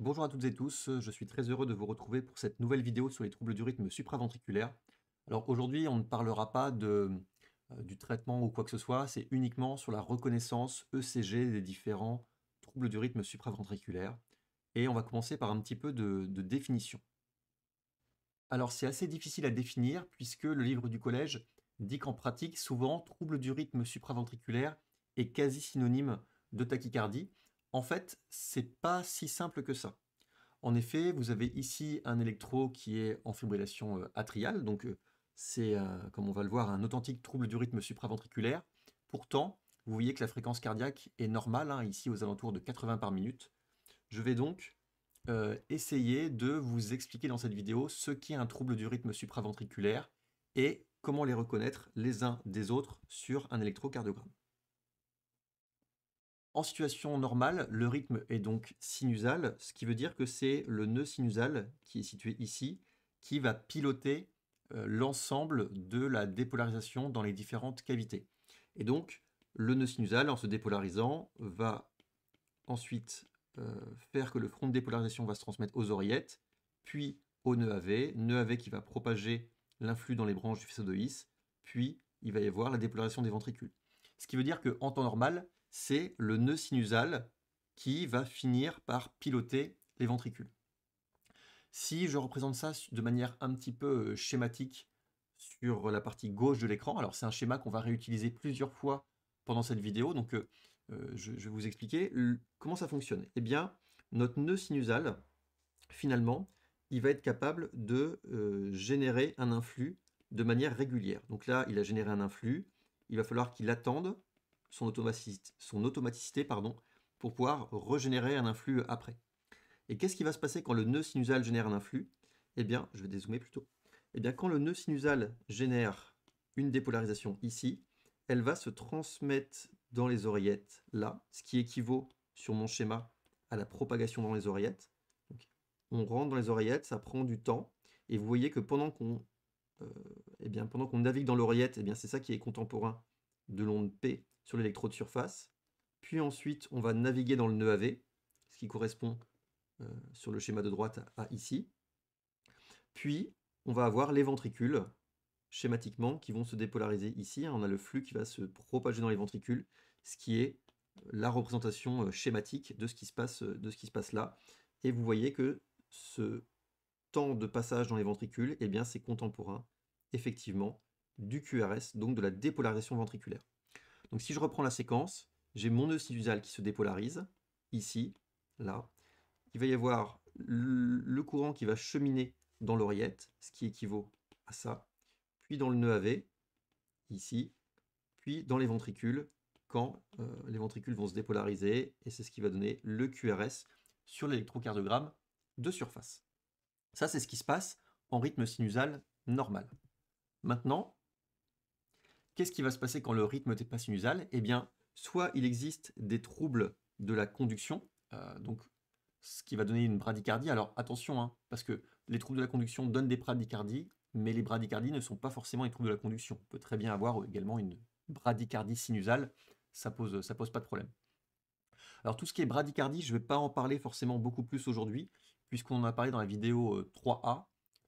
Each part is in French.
Bonjour à toutes et tous, je suis très heureux de vous retrouver pour cette nouvelle vidéo sur les troubles du rythme supraventriculaire. Alors aujourd'hui, on ne parlera pas euh, du traitement ou quoi que ce soit, c'est uniquement sur la reconnaissance ECG des différents troubles du rythme supraventriculaire. Et on va commencer par un petit peu de, de définition. Alors c'est assez difficile à définir puisque le livre du collège dit qu'en pratique, souvent, trouble du rythme supraventriculaire est quasi synonyme de tachycardie. En fait, c'est pas si simple que ça. En effet, vous avez ici un électro qui est en fibrillation euh, atriale, donc euh, c'est, euh, comme on va le voir, un authentique trouble du rythme supraventriculaire. Pourtant, vous voyez que la fréquence cardiaque est normale, hein, ici aux alentours de 80 par minute. Je vais donc essayer de vous expliquer dans cette vidéo ce qu'est un trouble du rythme supraventriculaire et comment les reconnaître les uns des autres sur un électrocardiogramme. En situation normale, le rythme est donc sinusal, ce qui veut dire que c'est le nœud sinusal qui est situé ici qui va piloter euh, l'ensemble de la dépolarisation dans les différentes cavités. Et donc, le nœud sinusal, en se dépolarisant, va ensuite euh, faire que le front de dépolarisation va se transmettre aux oreillettes, puis au nœud AV, nœud AV qui va propager l'influx dans les branches du faisceau de His, puis il va y avoir la dépolarisation des ventricules. Ce qui veut dire qu'en temps normal, c'est le nœud sinusal qui va finir par piloter les ventricules. Si je représente ça de manière un petit peu euh, schématique sur la partie gauche de l'écran, alors c'est un schéma qu'on va réutiliser plusieurs fois pendant cette vidéo, donc euh, euh, je, vais vous expliquer comment ça fonctionne. Eh bien, notre nœud sinusal, finalement, il va être capable de générer un influx de manière régulière. Donc là, il a généré un influx, il va falloir qu'il attende son automaticité, son automaticité pardon, pour pouvoir régénérer un influx après. Et qu'est-ce qui va se passer quand le nœud sinusal génère un influx Eh bien, je vais dézoomer plutôt. Eh bien, quand le nœud sinusal génère une dépolarisation ici, elle va se transmettre dans les oreillettes là, ce qui équivaut sur mon schéma à la propagation dans les oreillettes. on rentre dans les oreillettes, ça prend du temps, et vous voyez que pendant qu'on euh, eh bien, pendant qu'on navigue dans l'oreillette, eh bien c'est ça qui est contemporain de l'onde P sur l'électrode surface. Puis ensuite, on va naviguer dans le nœud AV, ce qui correspond euh, sur le schéma de droite à ici. Puis, on va avoir les ventricules, schématiquement, qui vont se dépolariser ici. On a le flux qui va se propager dans les ventricules, ce qui est euh, la représentation euh, schématique de ce qui se passe, là. Et vous voyez que ce temps de passage dans les ventricules, eh bien, c'est contemporain, effectivement, du QRS, donc de la dépolarisation ventriculaire. Donc si je reprends la séquence, j'ai mon nœud e sinusal qui se dépolarise, ici, là. Il va y avoir le courant qui va cheminer dans l'oreillette, ce qui équivaut à ça, puis dans le nœud AV, ici, puis dans les ventricules, quand euh, les ventricules vont se dépolariser, et c'est ce qui va donner le QRS sur l'électrocardiogramme de surface. Ça, c'est ce qui se passe en rythme sinusal normal. Maintenant, qu'est-ce qui va se passer quand le rythme n'est pas sinusal Eh bien, soit il existe des troubles de la conduction, euh, donc ce qui va donner une bradycardie. Alors attention, hein, parce que les troubles de la conduction donnent des bradycardies, mais les bradycardies ne sont pas forcément des troubles de la conduction. On peut très bien avoir également une bradycardie sinusale, ça pose, ça pose pas de problème. Alors tout ce qui est bradycardie, je ne vais pas en parler forcément beaucoup plus aujourd'hui, puisqu'on en a parlé dans la vidéo 3A, euh,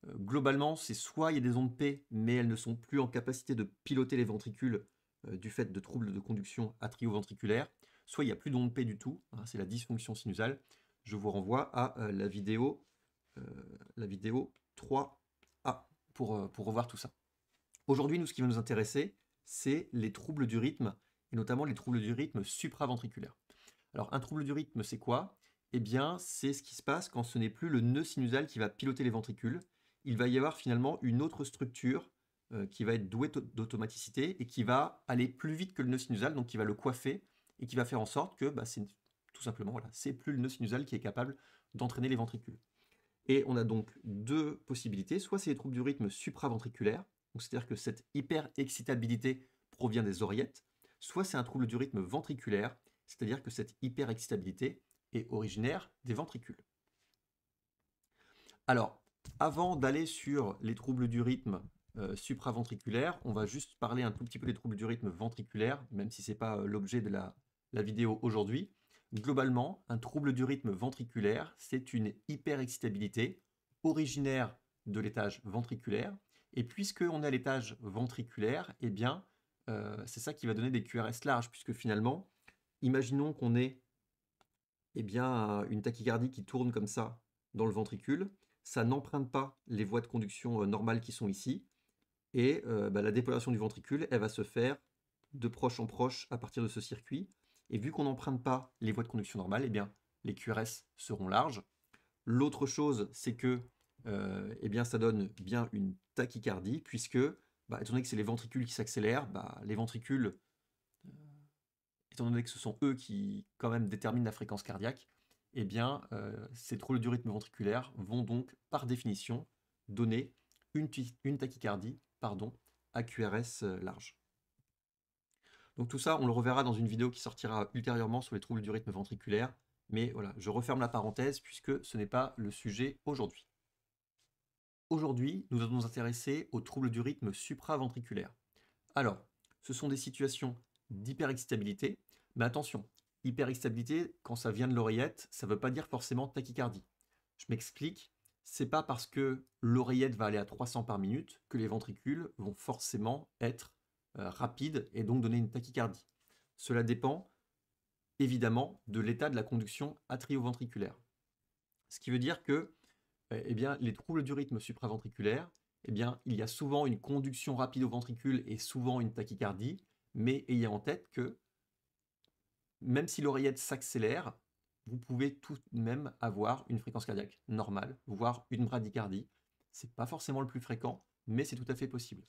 globalement, c'est soit il y a des ondes P, mais elles ne sont plus en capacité de piloter les ventricules euh, du fait de troubles de conduction atrioventriculaire, soit il n'y a plus d'ondes P du tout, hein, c'est la dysfonction sinusale. Je vous renvoie à euh, la vidéo, euh, la vidéo 3A pour, pour revoir tout ça. Aujourd'hui, nous, ce qui va nous intéresser, c'est les troubles du rythme, et notamment les troubles du rythme supraventriculaire. Alors, un trouble du rythme, c'est quoi Eh bien, c'est ce qui se passe quand ce n'est plus le nœud sinusal qui va piloter les ventricules, il va y avoir finalement une autre structure euh, qui va être douée d'automaticité et qui va aller plus vite que le nœud sinusal, donc qui va le coiffer et qui va faire en sorte que bah, c'est tout simplement, voilà, c'est plus le nœud sinusal qui est capable d'entraîner les ventricules. Et on a donc deux possibilités, soit c'est les troubles du rythme supraventriculaire, c'est-à-dire que cette hyper-excitabilité provient des oreillettes, soit c'est un trouble du rythme ventriculaire, c'est-à-dire que cette hyperexcitabilité est originaire des ventricules. Alors, avant d'aller sur les troubles du rythme euh, supraventriculaire, on va juste parler un tout petit peu des troubles du rythme ventriculaire, même si ce n'est pas euh, l'objet de la, vidéo aujourd'hui. Globalement, un trouble du rythme ventriculaire, c'est une hyperexcitabilité originaire de l'étage ventriculaire. Et puisque on est à l'étage ventriculaire, eh bien, euh, c'est ça qui va donner des QRS larges, puisque finalement, imaginons qu'on ait eh bien, une tachycardie qui tourne comme ça dans le ventricule ça n'emprunte pas les voies de conduction euh, normales qui sont ici. Et euh, bah, la dépolarisation du ventricule, elle va se faire de proche en proche à partir de ce circuit. Et vu qu'on n'emprunte pas les voies de conduction normales, eh bien, les QRS seront larges. L'autre chose, c'est que euh, eh bien, ça donne bien une tachycardie, puisque, bah, étant donné que c'est les ventricules qui s'accélèrent, bah, les ventricules, étant donné que ce sont eux qui, quand même, déterminent la fréquence cardiaque, eh bien, euh, ces troubles du rythme ventriculaire vont donc, par définition, donner une, tachycardie pardon, à QRS euh, large. Donc tout ça, on le reverra dans une vidéo qui sortira ultérieurement sur les troubles du rythme ventriculaire. Mais voilà, je referme la parenthèse puisque ce n'est pas le sujet aujourd'hui. Aujourd'hui, nous allons nous intéresser aux troubles du rythme supraventriculaire. Alors, ce sont des situations d'hyperexcitabilité, mais attention, hyperexcitabilité, quand ça vient de l'oreillette, ça ne veut pas dire forcément tachycardie. Je m'explique, c'est pas parce que l'oreillette va aller à 300 par minute que les ventricules vont forcément être euh, rapides et donc donner une tachycardie. Cela dépend évidemment de l'état de la conduction atrioventriculaire. Ce qui veut dire que eh, eh bien, les troubles du rythme supraventriculaire, eh bien, il y a souvent une conduction rapide au ventricule et souvent une tachycardie, mais ayez en tête que même si l'oreillette s'accélère, vous pouvez tout de même avoir une fréquence cardiaque normale, voire une bradycardie. n'est pas forcément le plus fréquent, mais c'est tout à fait possible.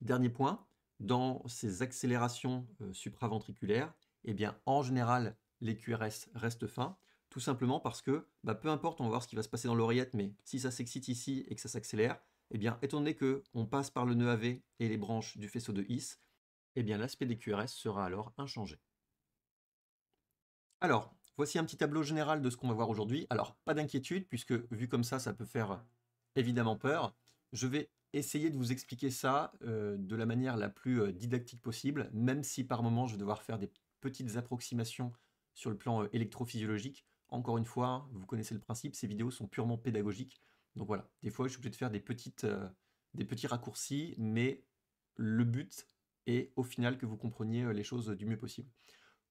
Dernier point, dans ces accélérations euh, supraventriculaires, eh bien, en général, les QRS restent fins, tout simplement parce que, bah, peu importe, on va voir ce qui va se passer dans l'oreillette, mais si ça s'excite ici et que ça s'accélère, eh bien, étant donné qu'on passe par le nœud AV et les branches du faisceau de His, eh bien, l'aspect des QRS sera alors inchangé. Alors, voici un petit tableau général de ce qu'on va voir aujourd'hui. Alors, pas d'inquiétude, puisque vu comme ça, ça peut faire évidemment peur. Je vais essayer de vous expliquer ça euh, de la manière la plus euh, didactique possible, même si par moment, je vais devoir faire des petites approximations sur le plan euh, électrophysiologique. Encore une fois, vous connaissez le principe, ces vidéos sont purement pédagogiques. Donc voilà, des fois, je suis obligé de faire des, petites, des petits raccourcis, mais le but est au final que vous compreniez les choses du mieux possible.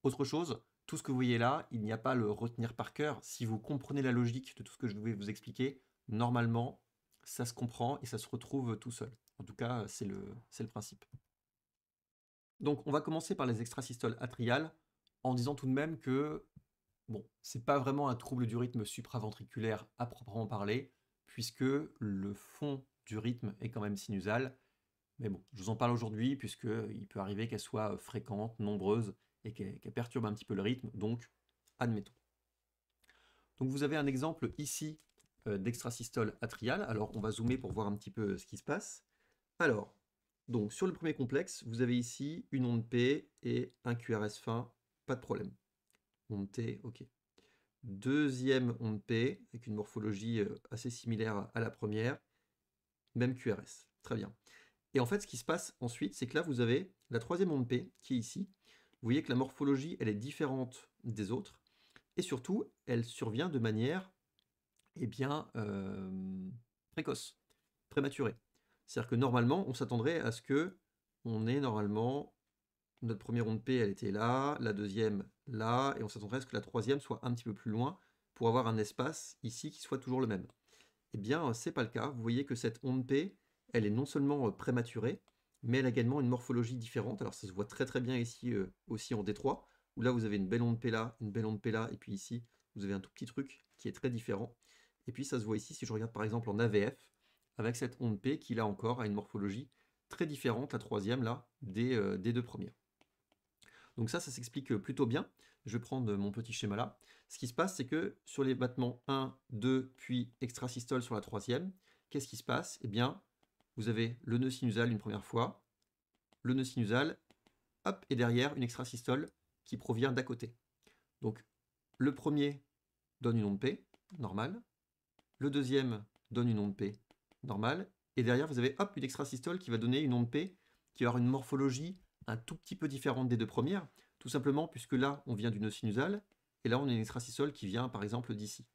Autre chose, tout ce que vous voyez là, il n'y a pas à le retenir par cœur. Si vous comprenez la logique de tout ce que je vais vous expliquer, normalement, ça se comprend et ça se retrouve tout seul. En tout cas, c'est le, principe. Donc on va commencer par les extrasystoles atriales, en disant tout de même que, bon, c'est pas vraiment un trouble du rythme supraventriculaire à proprement parler, puisque le fond du rythme est quand même sinusal. Mais bon, je vous en parle aujourd'hui, puisqu'il peut arriver qu'elles soient fréquentes, nombreuses, et qui perturbe un petit peu le rythme, donc admettons. Donc vous avez un exemple ici euh, d'extrasystole atriale. Alors on va zoomer pour voir un petit peu euh, ce qui se passe. Alors, donc sur le premier complexe, vous avez ici une onde P et un QRS fin, pas de problème. Onde T, ok. Deuxième onde P, avec une morphologie euh, assez similaire à la première, même QRS, très bien. Et en fait, ce qui se passe ensuite, c'est que là, vous avez la troisième onde P, qui est ici, vous voyez que la morphologie, elle est différente des autres. Et surtout, elle survient de manière eh bien, euh, précoce, prématurée. C'est-à-dire que normalement, on s'attendrait à ce que on ait normalement notre première onde P, elle était là, la deuxième là, et on s'attendrait à ce que la troisième soit un petit peu plus loin pour avoir un espace ici qui soit toujours le même. Eh bien, c'est pas le cas. Vous voyez que cette onde P, elle est non seulement euh, prématurée, mais elle a également une morphologie différente. Alors ça se voit très très bien ici euh, aussi en D3, où là vous avez une belle onde là, une belle onde là, et puis ici vous avez un tout petit truc qui est très différent. Et puis ça se voit ici si je regarde par exemple en AVF, avec cette onde P qui là encore a une morphologie très différente, la troisième là, des, euh, deux premières. Donc ça, ça s'explique euh, plutôt bien. Je vais prendre mon petit schéma là. Ce qui se passe, c'est que sur les battements 1, 2, puis extra-systole sur la troisième, qu'est-ce qui se passe Eh bien, vous avez le nœud sinusal une première fois, le nœud sinusal, hop, et derrière une extrasystole qui provient d'à côté. Donc le premier donne une onde P, normale, le deuxième donne une onde P, normale, et derrière vous avez hop, une extrasystole qui va donner une onde P qui va avoir une morphologie un tout petit peu différente des deux premières, tout simplement puisque là on vient du nœud sinusal, et là on a une extrasystole qui vient par exemple d'ici.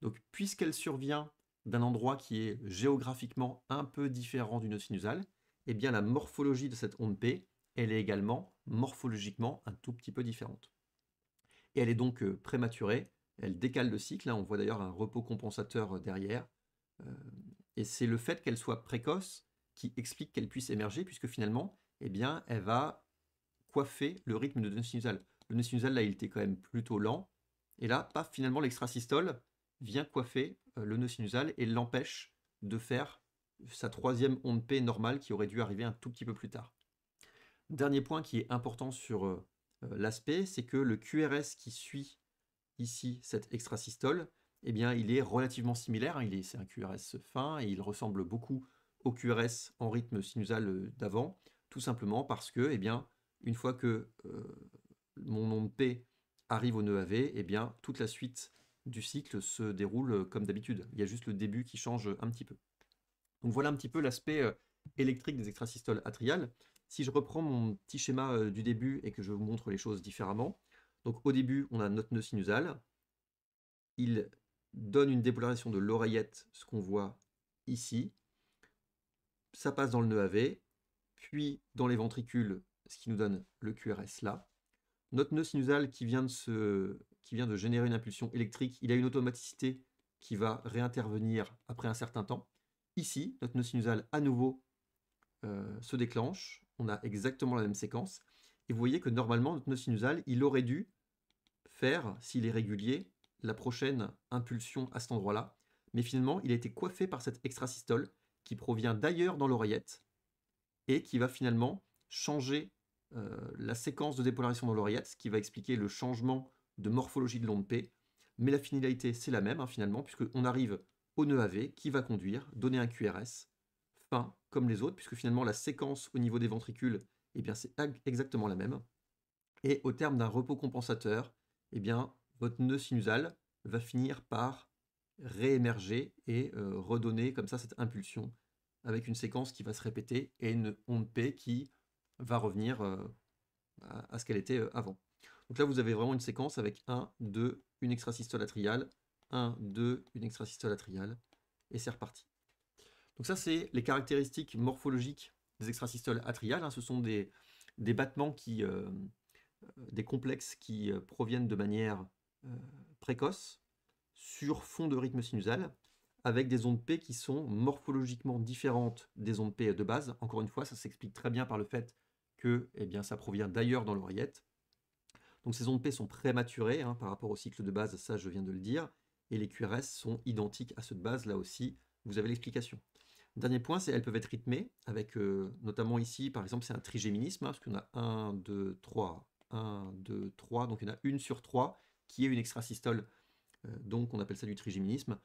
Donc puisqu'elle survient d'un endroit qui est géographiquement un peu différent d'une sinusale, eh bien la morphologie de cette onde P, elle est également morphologiquement un tout petit peu différente. Et elle est donc euh, prématurée, elle décale le cycle, hein. on voit d'ailleurs un repos compensateur euh, derrière, euh, et c'est le fait qu'elle soit précoce qui explique qu'elle puisse émerger, puisque finalement, eh bien, elle va coiffer le rythme de sinusale. Le sinusale, là, il était quand même plutôt lent, et là, paf, finalement, l'extrasystole vient coiffer euh, le nœud sinusal et l'empêche de faire sa troisième onde P normale qui aurait dû arriver un tout petit peu plus tard. Dernier point qui est important sur euh, euh, l'aspect, c'est que le QRS qui suit ici cette extrasystole, eh bien, il est relativement similaire. Hein. il c'est un QRS fin et il ressemble beaucoup au QRS en rythme sinusal d'avant, tout simplement parce que, eh bien, une fois que mon onde P arrive au nœud AV, eh bien, toute la suite du cycle se déroule euh, comme d'habitude. Il y a juste le début qui change un petit peu. Donc voilà un petit peu l'aspect euh, électrique des extrasystoles atriales. Si je reprends mon petit schéma euh, du début et que je vous montre les choses différemment, donc au début, on a notre nœud sinusal. Il donne une dépolarisation de l'oreillette, ce qu'on voit ici. Ça passe dans le nœud AV, puis dans les ventricules, ce qui nous donne le QRS là. Notre nœud sinusal qui vient de se qui vient de générer une impulsion électrique. Il a une automaticité qui va réintervenir après un certain temps. Ici, notre nœud sinusal à nouveau euh, se déclenche. On a exactement la même séquence. Et vous voyez que normalement, notre nœud sinusal, il aurait dû faire, s'il est régulier, la prochaine impulsion à cet endroit-là. Mais finalement, il a été coiffé par cette extrasystole qui provient d'ailleurs dans l'oreillette et qui va finalement changer euh, la séquence de dépolarisation dans l'oreillette, ce qui va expliquer le changement de morphologie de l'onde P, mais la finalité c'est la même hein, finalement finalement, puisqu'on arrive au nœud AV qui va conduire, donner un QRS, fin comme les autres, puisque finalement la séquence au niveau des ventricules, eh bien c'est exactement la même. Et au terme d'un repos compensateur, eh bien votre nœud sinusal va finir par réémerger et euh, redonner comme ça cette impulsion avec une séquence qui va se répéter et une onde P qui va revenir euh, à ce qu'elle était euh, avant. Donc là, vous avez vraiment une séquence avec 1, 2, une extrasystole atriale, 1, 2, une extrasystole atriale, et c'est reparti. Donc ça, c'est les caractéristiques morphologiques des extrasystoles atriales. Hein. Ce sont des, battements qui... Euh, euh, des complexes qui euh, proviennent de manière précoce sur fond de rythme sinusal avec des ondes P qui sont morphologiquement différentes des ondes P de base. Encore une fois, ça s'explique très bien par le fait que eh bien, ça provient d'ailleurs dans l'oreillette donc ces ondes P sont prématurées hein, par rapport au cycle de base, ça je viens de le dire, et les QRS sont identiques à ceux de base, là aussi vous avez l'explication. Dernier point, c'est elles peuvent être rythmées, avec euh, notamment ici, par exemple, c'est un trigéminisme, hein, parce qu'on a 1, 2, 3, 1, 2, 3, donc il y en a une sur 3 qui est une extra-systole, euh, donc on appelle ça du trigéminisme.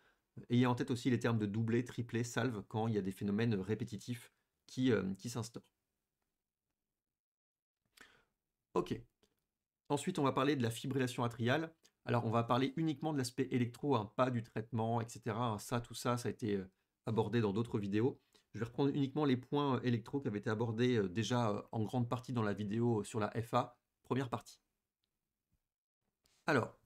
a en tête aussi les termes de doublé, triplé, salve, quand il y a des phénomènes répétitifs qui, euh, qui s'instaurent. Ok, Ensuite, on va parler de la fibrillation atriale. Alors, on va parler uniquement de l'aspect électro, hein, pas du traitement, etc. Ça, tout ça, ça a été euh, abordé dans d'autres vidéos. Je vais reprendre uniquement les points euh, électro qui avaient été abordés euh, déjà en grande partie dans la vidéo sur la FA, première partie. Alors,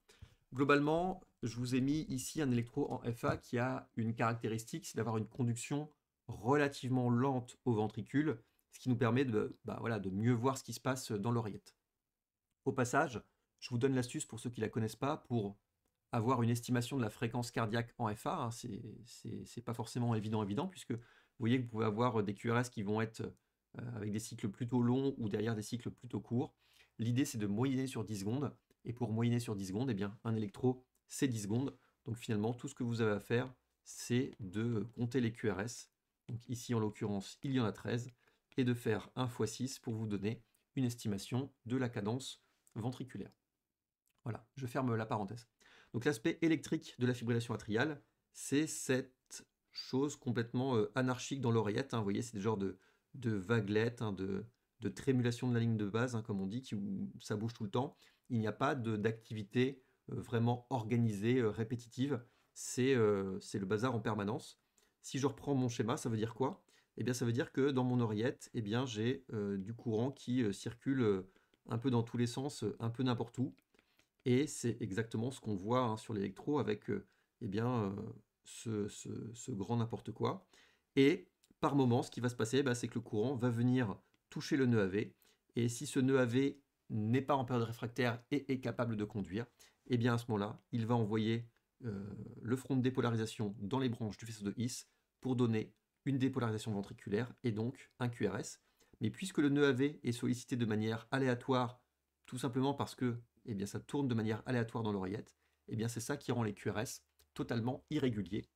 globalement, je vous ai mis ici un électro en FA qui a une caractéristique, c'est d'avoir une conduction relativement lente au ventricule, ce qui nous permet de, bah, voilà, de mieux voir ce qui se passe dans l'oreillette. Au passage, je vous donne l'astuce pour ceux qui ne la connaissent pas pour avoir une estimation de la fréquence cardiaque en FA. Hein, c'est pas forcément évident, évident, puisque vous voyez que vous pouvez avoir des QRS qui vont être euh, avec des cycles plutôt longs ou derrière des cycles plutôt courts. L'idée, c'est de moyenner sur 10 secondes. Et pour moyenner sur 10 secondes, eh bien, un électro, c'est 10 secondes. Donc finalement, tout ce que vous avez à faire, c'est de compter les QRS. Donc ici, en l'occurrence, il y en a 13. Et de faire 1 x 6 pour vous donner une estimation de la cadence ventriculaire. Voilà, je ferme la parenthèse. Donc l'aspect électrique de la fibrillation atriale, c'est cette chose complètement euh, anarchique dans l'oreillette. Hein. vous voyez, c'est des genres de, de vaguelettes, hein, de, de, trémulation de la ligne de base, hein, comme on dit, qui, où ça bouge tout le temps. Il n'y a pas d'activité euh, vraiment organisée, euh, répétitive. C'est le bazar en permanence. Si je reprends mon schéma, ça veut dire quoi Eh bien, ça veut dire que dans mon oreillette, eh bien, j'ai du courant qui circule un peu dans tous les sens, euh, un peu n'importe où. Et c'est exactement ce qu'on voit hein, sur l'électro avec euh, eh bien, euh, ce, grand n'importe quoi. Et par moment, ce qui va se passer, bah, c'est que le courant va venir toucher le nœud AV. Et si ce nœud AV n'est pas en période réfractaire et est capable de conduire, eh bien à ce moment-là, il va envoyer le front de dépolarisation dans les branches du faisceau de His pour donner une dépolarisation ventriculaire et donc un QRS mais puisque le nœud AV est sollicité de manière aléatoire, tout simplement parce que eh bien, ça tourne de manière aléatoire dans l'oreillette, eh bien c'est ça qui rend les QRS totalement irréguliers.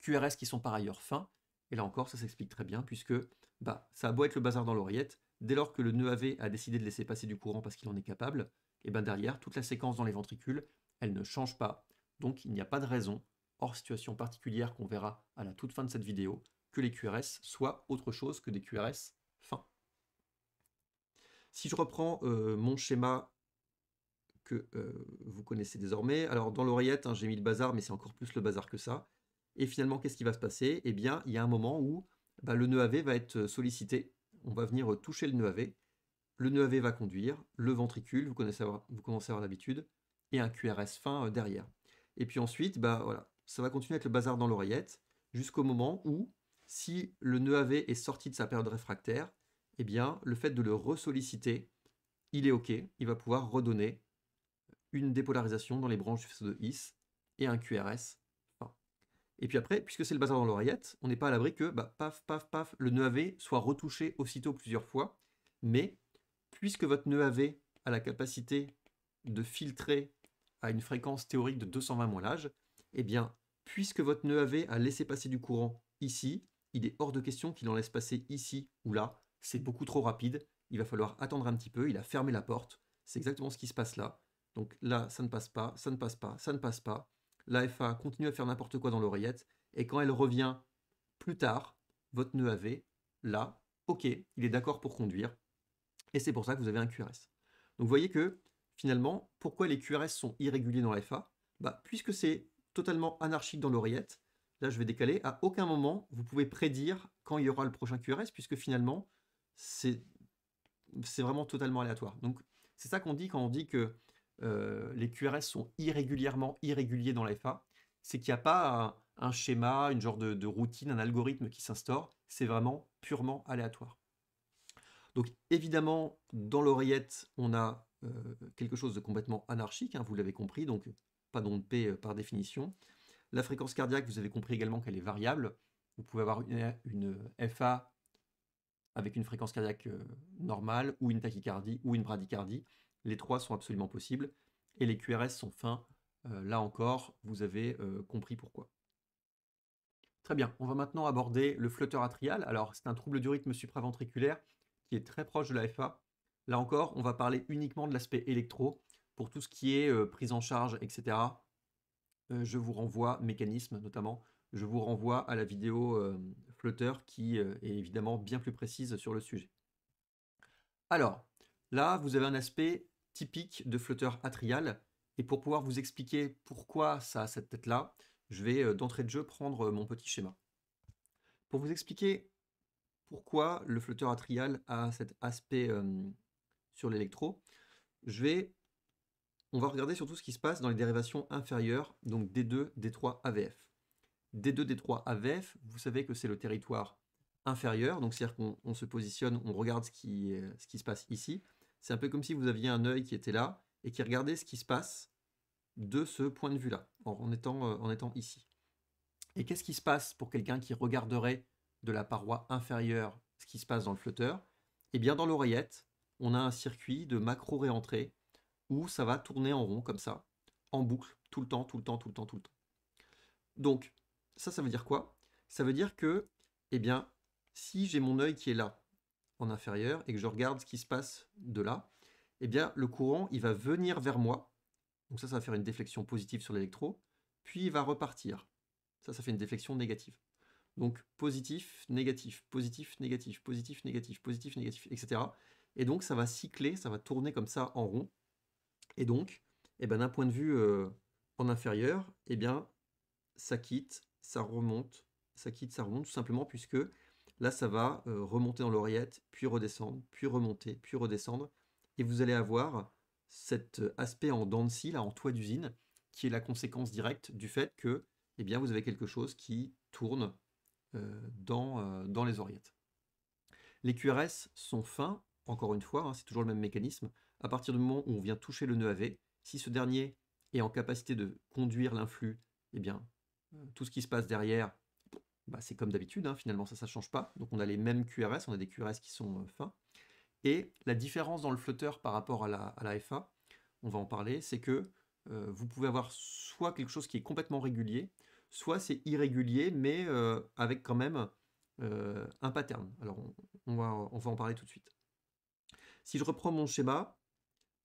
QRS qui sont par ailleurs fins, et là encore ça s'explique très bien, puisque bah, ça a beau être le bazar dans l'oreillette, dès lors que le nœud AV a décidé de laisser passer du courant parce qu'il en est capable, et eh ben, derrière, toute la séquence dans les ventricules, elle ne change pas. Donc il n'y a pas de raison, hors situation particulière qu'on verra à la toute fin de cette vidéo, que les QRS soient autre chose que des QRS fin. Si je reprends euh, mon schéma que euh, vous connaissez désormais, alors dans l'oreillette, hein, j'ai mis le bazar, mais c'est encore plus le bazar que ça. Et finalement, qu'est-ce qui va se passer Eh bien, il y a un moment où bah, le nœud AV va être euh, sollicité. On va venir toucher le nœud AV. Le nœud AV va conduire, le ventricule, vous, connaissez vous commencez à avoir l'habitude, et un QRS fin derrière. Et puis ensuite, bah, voilà, ça va continuer avec le bazar dans l'oreillette, jusqu'au moment où si le nœud AV est sorti de sa période réfractaire, eh bien, le fait de le ressolliciter, il est OK, il va pouvoir redonner une dépolarisation dans les branches de His et un QRS. Et puis après, puisque c'est le bazar dans l'oreillette, on n'est pas à l'abri que, bah, paf, paf, le nœud AV soit retouché aussitôt plusieurs fois, mais puisque votre nœud AV a la capacité de filtrer à une fréquence théorique de 220 moins eh bien, puisque votre nœud AV a laissé passer du courant ici, il est hors de question qu'il en laisse passer ici ou là. C'est beaucoup trop rapide. Il va falloir attendre un petit peu. Il a fermé la porte. C'est exactement ce qui se passe là. Donc là, ça ne passe pas, ça ne passe pas, ça ne passe pas. La FA continue à faire n'importe quoi dans l'oreillette. Et quand elle revient plus tard, votre nœud AV, là, ok, il est d'accord pour conduire. Et c'est pour ça que vous avez un QRS. Donc vous voyez que finalement, pourquoi les QRS sont irréguliers dans la FA bah, Puisque c'est totalement anarchique dans l'oreillette, je vais décaler, à aucun moment vous pouvez prédire quand il y aura le prochain QRS, puisque finalement, c'est vraiment totalement aléatoire. Donc c'est ça qu'on dit quand on dit que euh, les QRS sont irrégulièrement irréguliers dans l'AFA, c'est qu'il n'y a pas un, schéma, une genre de, routine, un algorithme qui s'instaure, c'est vraiment purement aléatoire. Donc évidemment, dans l'oreillette, on a euh, quelque chose de complètement anarchique, hein, vous l'avez compris, donc pas d'onde P euh, par définition. La fréquence cardiaque, vous avez compris également qu'elle est variable. Vous pouvez avoir une, FA avec une fréquence cardiaque euh, normale ou une tachycardie ou une bradycardie. Les trois sont absolument possibles. Et les QRS sont fins. Euh, là encore, vous avez euh, compris pourquoi. Très bien, on va maintenant aborder le flotteur atrial. Alors, c'est un trouble du rythme supraventriculaire qui est très proche de la FA. Là encore, on va parler uniquement de l'aspect électro. Pour tout ce qui est prise en charge, etc., euh, je vous renvoie, mécanisme notamment, je vous renvoie à la vidéo euh, flotteur qui euh, est évidemment bien plus précise sur le sujet. Alors, là, vous avez un aspect typique de flotteur atrial. Et pour pouvoir vous expliquer pourquoi ça a cette tête-là, je vais d'entrée de jeu prendre mon petit schéma. Pour vous expliquer pourquoi le flotteur atrial a cet aspect sur l'électro, je vais on va regarder surtout ce qui se passe dans les dérivations inférieures, donc D2, D3, AVF. D2, D3, AVF, vous savez que c'est le territoire inférieur, donc c'est-à-dire qu'on se positionne, on regarde euh, ce qui, se passe ici. C'est un peu comme si vous aviez un œil qui était là et qui regardait ce qui se passe de ce point de vue-là, en, étant, euh, en étant ici. Et qu'est-ce qui se passe pour quelqu'un qui regarderait de la paroi inférieure ce qui se passe dans le flotteur Eh bien, dans l'oreillette, on a un circuit de macro-réentrée où ça va tourner en rond comme ça, en boucle, tout le temps, tout le temps, tout le temps, tout le temps. Donc, ça, ça veut dire quoi Ça veut dire que, eh bien, si j'ai mon œil qui est là, en inférieur, et que je regarde ce qui se passe de là, eh bien, le courant, il va venir vers moi. Donc ça, ça va faire une déflexion positive sur l'électro, puis il va repartir. Ça, ça fait une déflexion négative. Donc positif, négatif, positif, négatif, positif, négatif, positif, négatif, etc. Et donc ça va cycler, ça va tourner comme ça en rond, et donc, eh ben, d'un point de vue euh, en inférieur, eh bien, ça quitte, ça remonte, ça quitte, ça remonte, tout simplement puisque là, ça va euh, remonter dans l'oreillette, puis redescendre, puis remonter, puis redescendre. Et vous allez avoir cet euh, aspect en dents de scie, là, en toit d'usine, qui est la conséquence directe du fait que eh bien, vous avez quelque chose qui tourne dans, les oreillettes. Les QRS sont fins, encore une fois, hein, c'est toujours le même mécanisme à partir du moment où on vient toucher le nœud AV, si ce dernier est en capacité de conduire l'influx, eh bien, euh, tout ce qui se passe derrière, bah, c'est comme d'habitude, hein, finalement, ça, ne change pas. Donc on a les mêmes QRS, on a des QRS qui sont euh, fins. Et la différence dans le flotteur par rapport à la, à la FA, on va en parler, c'est que euh, vous pouvez avoir soit quelque chose qui est complètement régulier, soit c'est irrégulier, mais avec quand même un pattern. Alors on, va, on va en parler tout de suite. Si je reprends mon schéma,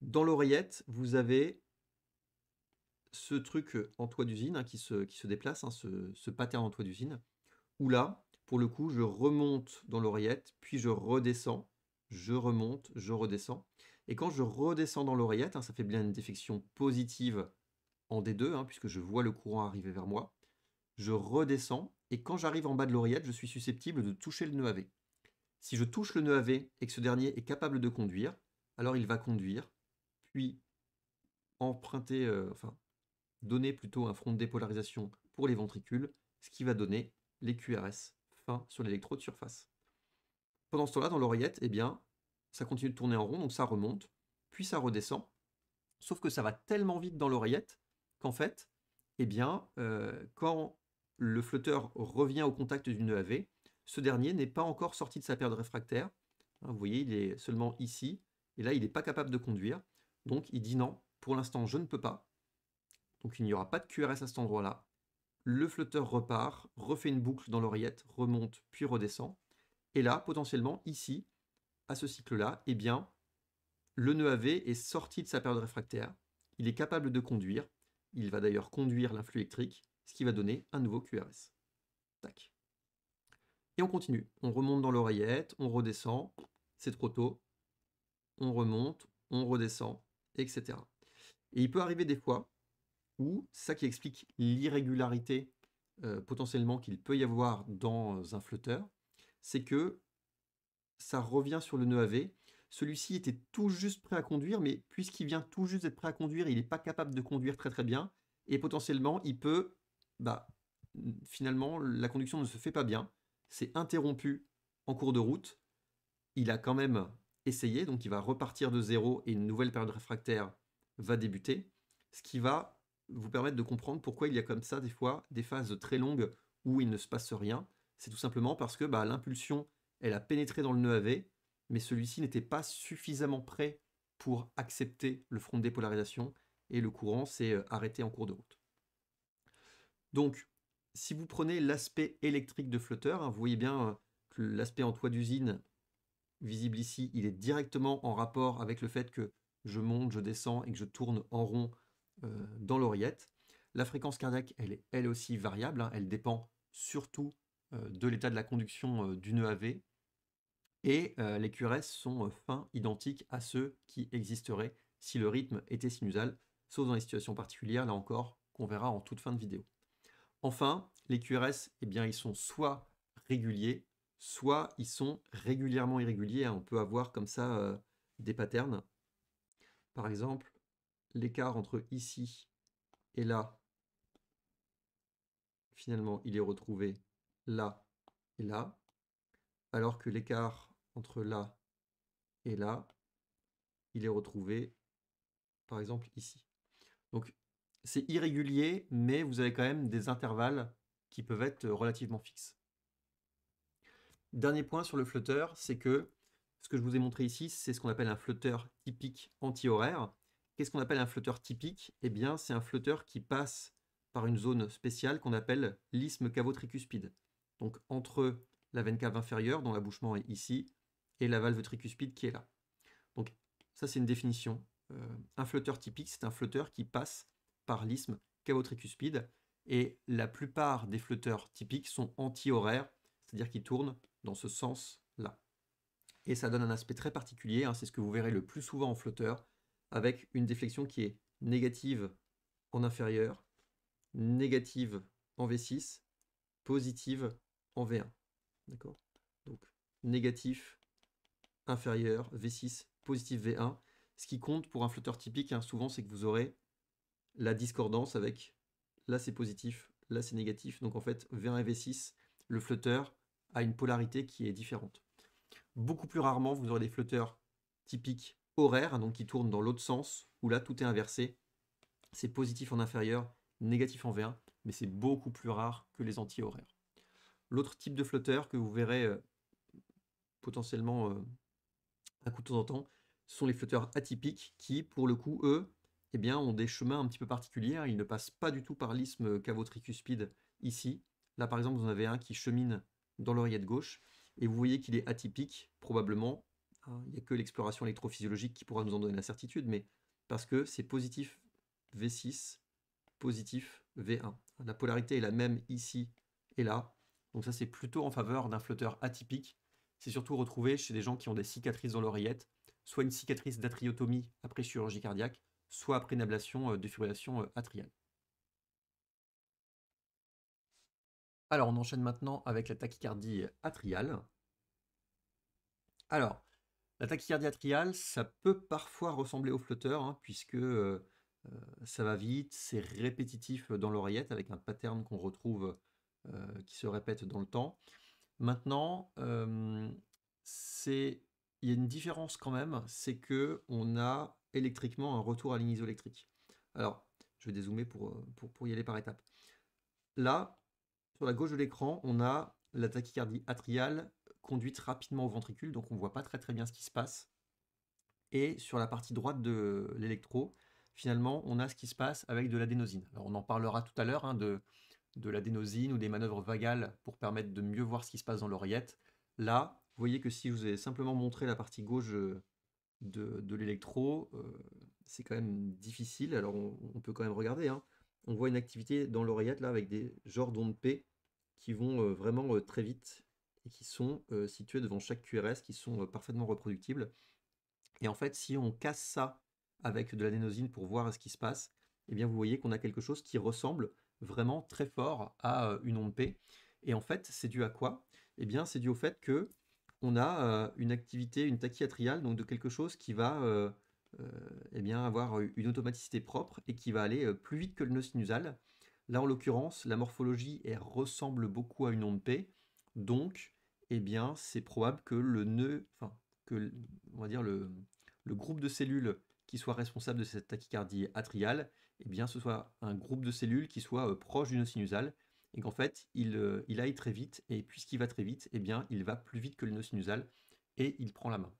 dans l'oreillette, vous avez ce truc euh, en toit d'usine hein, qui, se, qui, se, déplace, hein, ce, pattern en toit d'usine, où là, pour le coup, je remonte dans l'oreillette, puis je redescends, je remonte, je redescends. Et quand je redescends dans l'oreillette, hein, ça fait bien une défection positive en D2, puisque je vois le courant arriver vers moi. Je redescends, et quand j'arrive en bas de l'oreillette, je suis susceptible de toucher le nœud AV. Si je touche le nœud AV et que ce dernier est capable de conduire, alors il va conduire, puis emprunter, euh, enfin, donner plutôt un front de dépolarisation pour les ventricules, ce qui va donner les QRS fins sur l'électrode de surface. Pendant ce temps-là, dans l'oreillette, eh bien, ça continue de tourner en rond, donc ça remonte, puis ça redescend. Sauf que ça va tellement vite dans l'oreillette qu'en fait, eh bien, euh, quand le flotteur revient au contact d'une e AV, ce dernier n'est pas encore sorti de sa paire de réfractaires. Hein, vous voyez, il est seulement ici, et là, il n'est pas capable de conduire. Donc il dit non, pour l'instant je ne peux pas. Donc il n'y aura pas de QRS à cet endroit-là. Le flotteur repart, refait une boucle dans l'oreillette, remonte, puis redescend. Et là, potentiellement, ici, à ce cycle-là, eh bien, le nœud AV est sorti de sa période réfractaire. Il est capable de conduire. Il va d'ailleurs conduire l'influx électrique, ce qui va donner un nouveau QRS. Tac. Et on continue. On remonte dans l'oreillette, on redescend. C'est trop tôt. On remonte, on redescend etc. Et il peut arriver des fois où ça qui explique l'irrégularité euh, potentiellement qu'il peut y avoir dans euh, un flotteur, c'est que ça revient sur le nœud AV. Celui-ci était tout juste prêt à conduire, mais puisqu'il vient tout juste d'être prêt à conduire, il n'est pas capable de conduire très très bien, et potentiellement il peut, bah, finalement la conduction ne se fait pas bien, c'est interrompu en cours de route, il a quand même essayer, donc il va repartir de zéro et une nouvelle période réfractaire va débuter, ce qui va vous permettre de comprendre pourquoi il y a comme ça des fois des phases très longues où il ne se passe rien. C'est tout simplement parce que bah, l'impulsion, elle a pénétré dans le nœud AV, mais celui-ci n'était pas suffisamment prêt pour accepter le front de dépolarisation et le courant s'est euh, arrêté en cours de route. Donc, si vous prenez l'aspect électrique de flotteur, hein, vous voyez bien euh, que l'aspect en toit d'usine visible ici, il est directement en rapport avec le fait que je monte, je descends et que je tourne en rond euh, dans l'oreillette. La fréquence cardiaque, elle est elle aussi variable, hein. elle dépend surtout euh, de l'état de la conduction euh, du nœud e AV. Et les QRS sont fins, identiques à ceux qui existeraient si le rythme était sinusal, sauf dans les situations particulières, là encore, qu'on verra en toute fin de vidéo. Enfin, les QRS, eh bien, ils sont soit réguliers, soit ils sont régulièrement irréguliers. Hein. On peut avoir comme ça euh, des patterns. Par exemple, l'écart entre ici et là, finalement, il est retrouvé là et là, alors que l'écart entre là et là, il est retrouvé, par exemple, ici. Donc, c'est irrégulier, mais vous avez quand même des intervalles qui peuvent être relativement fixes. Dernier point sur le flotteur, c'est que ce que je vous ai montré ici, c'est ce qu'on appelle un flotteur typique anti-horaire. Qu'est-ce qu'on appelle un flotteur typique Eh bien, c'est un flotteur qui passe par une zone spéciale qu'on appelle l'isthme cavotricuspide, Donc entre la veine cave inférieure, dont l'abouchement est ici, et la valve tricuspide qui est là. Donc ça, c'est une définition. Euh, un flotteur typique, c'est un flotteur qui passe par l'isthme cavotricuspide, Et la plupart des flotteurs typiques sont anti-horaires, c'est-à-dire qu'ils tournent dans ce sens-là. Et ça donne un aspect très particulier, hein, c'est ce que vous verrez le plus souvent en flotteur, avec une déflexion qui est négative en inférieur, négative en V6, positive en V1. D'accord Donc négatif, inférieur, V6, positif V1. Ce qui compte pour un flotteur typique, hein, souvent, c'est que vous aurez la discordance avec là c'est positif, là c'est négatif. Donc en fait, V1 et V6, le flotteur à une polarité qui est différente. Beaucoup plus rarement, vous aurez des flotteurs typiques horaires, hein, donc qui tournent dans l'autre sens, où là tout est inversé. C'est positif en inférieur, négatif en V1, mais c'est beaucoup plus rare que les anti-horaires. L'autre type de flotteurs que vous verrez euh, potentiellement à euh, coup de temps en temps, sont les flotteurs atypiques qui, pour le coup, eux, eh bien, ont des chemins un petit peu particuliers. Hein. Ils ne passent pas du tout par l'isthme cavotricuspide ici. Là, par exemple, vous en avez un qui chemine dans l'oreillette gauche. Et vous voyez qu'il est atypique, probablement. Ah, il n'y a que l'exploration électrophysiologique qui pourra nous en donner la certitude, mais parce que c'est positif V6, positif V1. La polarité est la même ici et là. Donc ça, c'est plutôt en faveur d'un flotteur atypique. C'est surtout retrouvé chez des gens qui ont des cicatrices dans l'oreillette, soit une cicatrice d'atriotomie après chirurgie cardiaque, soit après une ablation euh, de fibrillation euh, atriale. Alors, on enchaîne maintenant avec la tachycardie atriale. Alors, la tachycardie atriale, ça peut parfois ressembler au flotteur, hein, puisque euh, euh, ça va vite, c'est répétitif dans l'oreillette, avec un pattern qu'on retrouve euh, qui se répète dans le temps. Maintenant, c'est il y a une différence quand même, c'est que on a électriquement un retour à ligne isoélectrique. Alors, je vais dézoomer pour, pour, pour y aller par étapes. Là, sur la gauche de l'écran, on a la tachycardie atriale conduite rapidement au ventricule, donc on ne voit pas très très bien ce qui se passe. Et sur la partie droite de l'électro, finalement, on a ce qui se passe avec de l'adénosine. Alors on en parlera tout à l'heure hein, de, l'adénosine ou des manœuvres vagales pour permettre de mieux voir ce qui se passe dans l'oreillette. Là, vous voyez que si je vous ai simplement montré la partie gauche de, l'électro, euh, c'est quand même difficile. Alors on, peut quand même regarder. Hein. On voit une activité dans l'oreillette là avec des genres d'ondes P qui vont euh, vraiment euh, très vite et qui sont euh, situés devant chaque QRS, qui sont parfaitement reproductibles. Et en fait, si on casse ça avec de l'adénosine pour voir ce qui se passe, eh bien vous voyez qu'on a quelque chose qui ressemble vraiment très fort à une onde P. Et en fait, c'est dû à quoi Eh bien, c'est dû au fait que on a une activité, une tachyatriale, donc de quelque chose qui va eh bien, avoir une automaticité propre et qui va aller plus vite que le nœud sinusal. Là, en l'occurrence, la morphologie ressemble beaucoup à une onde P, donc, eh bien, c'est probable que le nœud, enfin, que, on va dire, le, groupe de cellules qui soit responsable de cette tachycardie atriale, eh bien, ce soit un groupe de cellules qui soit euh, proche du nœud sinusal, et qu'en fait, euh, il, aille très vite, et puisqu'il va très vite, eh bien, il va plus vite que le nœud sinusal, et il prend la main.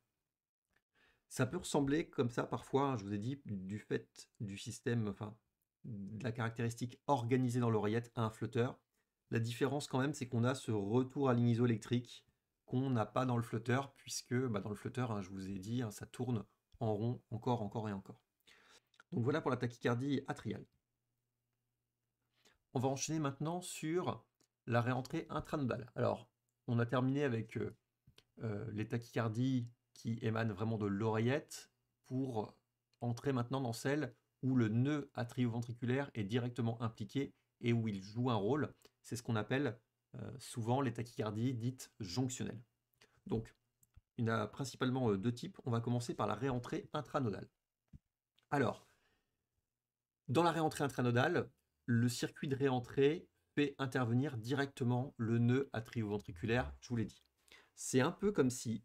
Ça peut ressembler comme ça parfois, hein, je vous ai dit, du fait du système, enfin, de la caractéristique organisée dans l'oreillette à un flotteur. La différence quand même, c'est qu'on a ce retour à ligne isoélectrique qu'on n'a pas dans le flotteur, puisque bah, dans le flotteur, hein, je vous ai dit, hein, ça tourne en rond encore, encore et encore. Donc voilà pour la tachycardie atriale. On va enchaîner maintenant sur la réentrée intranodale. Alors, on a terminé avec euh, euh, les tachycardies qui émanent vraiment de l'oreillette pour entrer maintenant dans celle où le nœud atrioventriculaire est directement impliqué et où il joue un rôle. C'est ce qu'on appelle euh, souvent les tachycardies dites jonctionnelles. Donc, il y en a principalement euh, deux types. On va commencer par la réentrée intranodale. Alors, dans la réentrée intranodale, le circuit de réentrée peut intervenir directement le nœud atrioventriculaire, je vous l'ai dit. C'est un peu comme si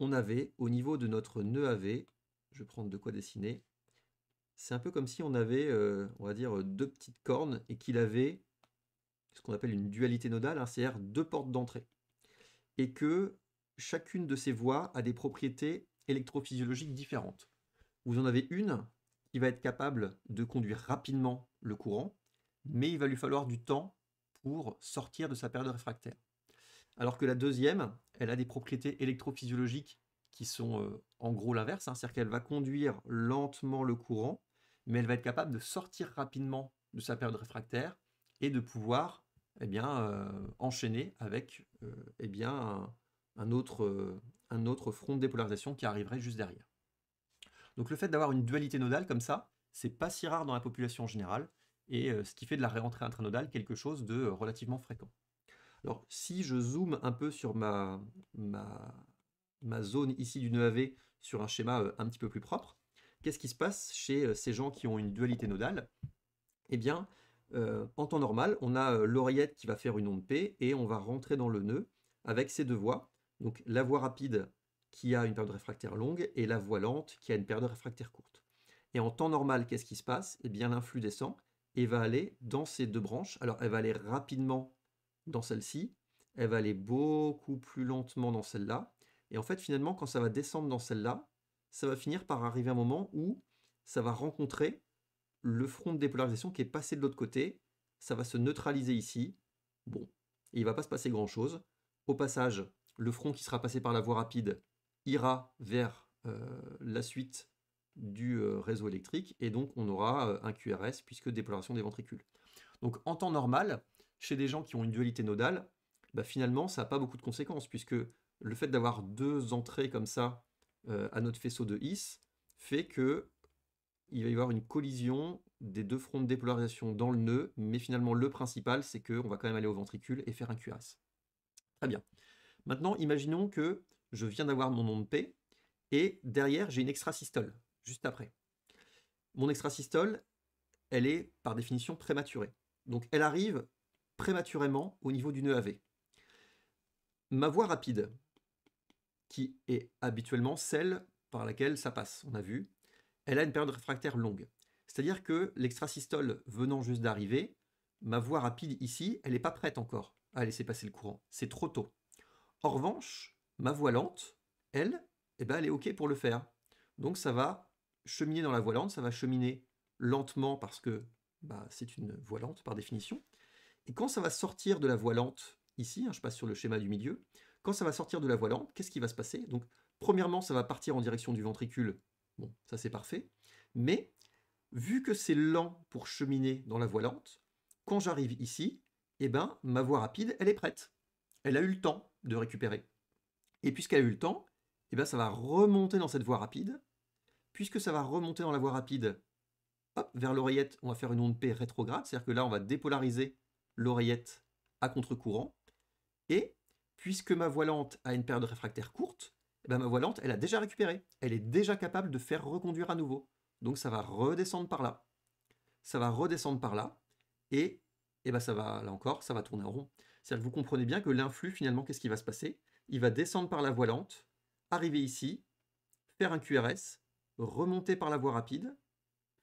on avait, au niveau de notre nœud AV, je vais prendre de quoi dessiner, c'est un peu comme si on avait, euh, on va dire, deux petites cornes et qu'il avait ce qu'on appelle une dualité nodale, hein, c'est-à-dire deux portes d'entrée. Et que chacune de ces voies a des propriétés électrophysiologiques différentes. Vous en avez une qui va être capable de conduire rapidement le courant, mais il va lui falloir du temps pour sortir de sa période réfractaire. Alors que la deuxième, elle a des propriétés électrophysiologiques qui sont euh, en gros l'inverse, hein, c'est-à-dire qu'elle va conduire lentement le courant, mais elle va être capable de sortir rapidement de sa période réfractaire et de pouvoir eh bien, euh, enchaîner avec euh, eh bien, un, autre, euh, un autre front de dépolarisation qui arriverait juste derrière. Donc le fait d'avoir une dualité nodale comme ça, c'est pas si rare dans la population générale, et ce qui fait de la réentrée intranodale quelque chose de relativement fréquent. Alors si je zoome un peu sur ma, ma, zone ici du 9 e sur un schéma un petit peu plus propre, qu'est-ce qui se passe chez euh, ces gens qui ont une dualité nodale Eh bien, euh, en temps normal, on a euh, l'oreillette qui va faire une onde P et on va rentrer dans le nœud avec ces deux voies. Donc la voie rapide qui a une période réfractaire longue et la voie lente qui a une période réfractaire courte. Et en temps normal, qu'est-ce qui se passe Eh bien, l'influx descend et va aller dans ces deux branches. Alors, elle va aller rapidement dans celle-ci, elle va aller beaucoup plus lentement dans celle-là. Et en fait, finalement, quand ça va descendre dans celle-là, ça va finir par arriver un moment où ça va rencontrer le front de dépolarisation qui est passé de l'autre côté, ça va se neutraliser ici. Bon, et il va pas se passer grand-chose. Au passage, le front qui sera passé par la voie rapide ira vers euh, la suite du euh, réseau électrique, et donc on aura euh, un QRS, puisque dépolarisation des ventricules. Donc en temps normal, chez des gens qui ont une dualité nodale, bah, finalement, ça n'a pas beaucoup de conséquences, puisque le fait d'avoir deux entrées comme ça euh, à notre faisceau de His fait que il va y avoir une collision des deux fronts de dépolarisation dans le nœud, mais finalement le principal c'est qu'on va quand même aller au ventricule et faire un cuirasse. Très bien. Maintenant, imaginons que je viens d'avoir mon onde P et derrière j'ai une extrasystole, juste après. Mon extrasystole, elle est par définition prématurée. Donc elle arrive prématurément au niveau du nœud AV. Ma voie rapide, qui est habituellement celle par laquelle ça passe, on a vu, elle a une période réfractaire longue. C'est-à-dire que l'extrasystole venant juste d'arriver, ma voie rapide ici, elle n'est pas prête encore à laisser passer le courant. C'est trop tôt. En revanche, ma voie lente, elle, eh ben, elle est OK pour le faire. Donc ça va cheminer dans la voie lente, ça va cheminer lentement parce que bah, c'est une voie lente par définition. Et quand ça va sortir de la voie lente, ici, hein, je passe sur le schéma du milieu, quand ça va sortir de la voie lente, qu'est-ce qui va se passer Donc, premièrement, ça va partir en direction du ventricule. Bon, ça c'est parfait. Mais, vu que c'est lent pour cheminer dans la voie lente, quand j'arrive ici, eh ben, ma voie rapide, elle est prête. Elle a eu le temps de récupérer. Et puisqu'elle a eu le temps, eh ben, ça va remonter dans cette voie rapide. Puisque ça va remonter dans la voie rapide, vers l'oreillette, on va faire une onde P rétrograde, c'est-à-dire que là, on va dépolariser l'oreillette à contre-courant. Et puisque ma voilante lente a une période réfractaire courte, eh ben, ma voilante lente, elle a déjà récupéré. Elle est déjà capable de faire reconduire à nouveau. Donc ça va redescendre par là. Ça va redescendre par là. Et eh ben ça va, là encore, ça va tourner en rond. C'est-à-dire que vous comprenez bien que l'influx, finalement, qu'est-ce qui va se passer Il va descendre par la voilante, lente, arriver ici, faire un QRS, remonter par la voie rapide,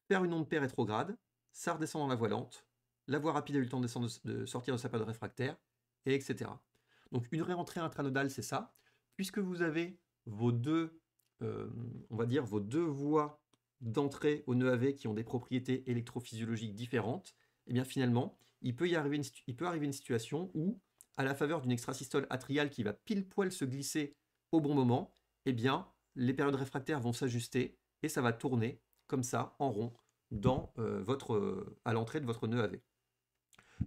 faire une onde P rétrograde, ça redescend dans la voilante, lente, la voie rapide a eu le temps de, de sortir de sa période réfractaire, et etc. Donc une réentrée intranodale, c'est ça. Puisque vous avez vos deux, euh, on va dire, vos deux voies d'entrée au nœud AV qui ont des propriétés électrophysiologiques différentes, et eh bien finalement, il peut, y arriver une, il peut arriver une situation où, à la faveur d'une extrasystole atriale qui va pile poil se glisser au bon moment, eh bien les périodes réfractaires vont s'ajuster et ça va tourner comme ça en rond dans euh, à l'entrée de votre nœud AV.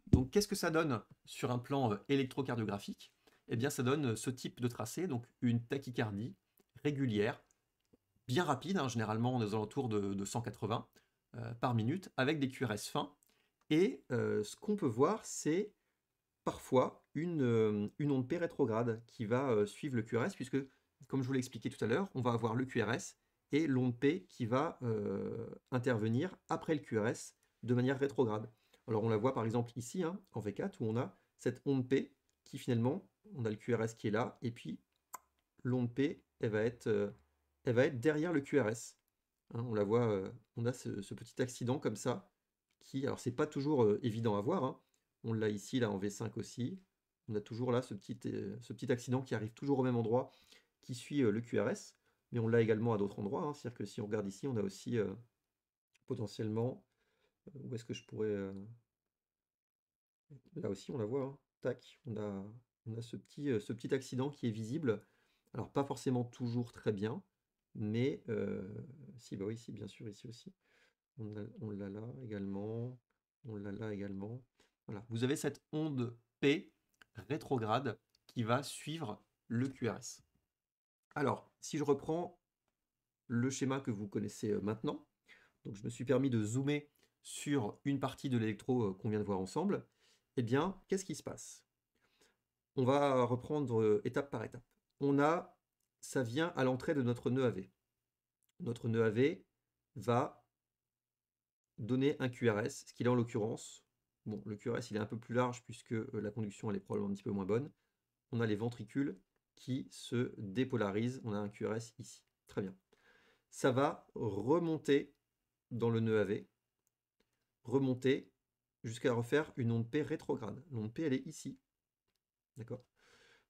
Donc qu'est-ce que ça donne sur un plan euh, électrocardiographique eh bien ça donne ce type de tracé, donc une tachycardie régulière, bien rapide, hein, généralement on est aux alentours de, 180 euh, par minute, avec des QRS fins. Et euh, ce qu'on peut voir, c'est parfois une, euh, onde P rétrograde qui va suivre le QRS, puisque, comme je vous l'ai expliqué tout à l'heure, on va avoir le QRS et l'onde P qui va intervenir après le QRS de manière rétrograde. Alors on la voit par exemple ici, hein, en V4, où on a cette onde P qui finalement on a le QRS qui est là, et puis l'onde P, elle va être, euh, elle va être derrière le QRS. Hein, on la voit, euh, on a ce, petit accident comme ça, qui, alors c'est pas toujours euh, évident à voir, hein. on l'a ici, là en V5 aussi, on a toujours là ce petit, ce petit accident qui arrive toujours au même endroit, qui suit le QRS, mais on l'a également à d'autres endroits, hein. c'est-à-dire que si on regarde ici, on a aussi potentiellement, où est-ce que je pourrais... Là aussi, on la voit, tac, on a on a euh, ce petit, accident qui est visible. Alors pas forcément toujours très bien, mais euh, si, bah oui, si, bien sûr, ici aussi. On l'a là également, on l'a là également. Voilà, vous avez cette onde P rétrograde qui va suivre le QRS. Alors, si je reprends le schéma que vous connaissez euh, maintenant, donc je me suis permis de zoomer sur une partie de l'électro qu'on vient de voir ensemble, eh bien, qu'est-ce qui se passe on va reprendre euh, étape par étape. On a, ça vient à l'entrée de notre nœud AV. Notre nœud AV va donner un QRS, ce qui est en l'occurrence. Bon, le QRS, il est un peu plus large puisque euh, la conduction, elle est probablement un petit peu moins bonne. On a les ventricules qui se dépolarisent. On a un QRS ici. Très bien. Ça va remonter dans le nœud AV, remonter jusqu'à refaire une onde P rétrograde. L'onde P, elle est ici. D'accord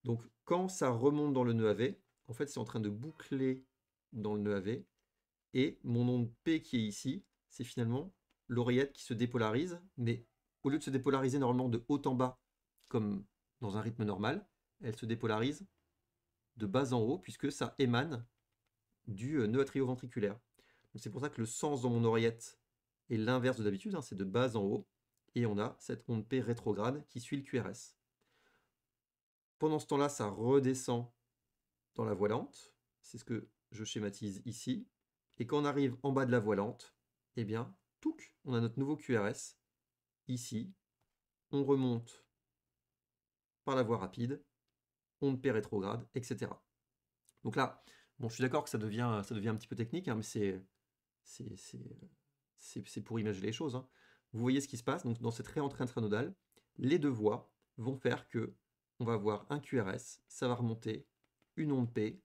Donc, quand ça remonte dans le nœud AV, en fait, c'est en train de boucler dans le nœud AV. Et mon onde P qui est ici, c'est finalement l'oreillette qui se dépolarise. Mais au lieu de se dépolariser normalement de haut en bas, comme dans un rythme normal, elle se dépolarise de bas en haut, puisque ça émane du euh, nœud atrioventriculaire. C'est pour ça que le sens dans mon oreillette est l'inverse de d'habitude, hein, c'est de bas en haut, et on a cette onde P rétrograde qui suit le QRS. Pendant ce temps-là, ça redescend dans la voie lente, C'est ce que je schématise ici. Et quand on arrive en bas de la voie lente, eh bien, touc, on a notre nouveau QRS. Ici, on remonte par la voie rapide, on paie rétrograde, etc. Donc là, bon, je suis d'accord que ça devient, ça devient un petit peu technique, hein, mais c'est, c'est, pour imaginer les choses. Hein. Vous voyez ce qui se passe. Donc dans cette réentrée intranodale, les deux voies vont faire que on va avoir un QRS, ça va remonter, une onde P,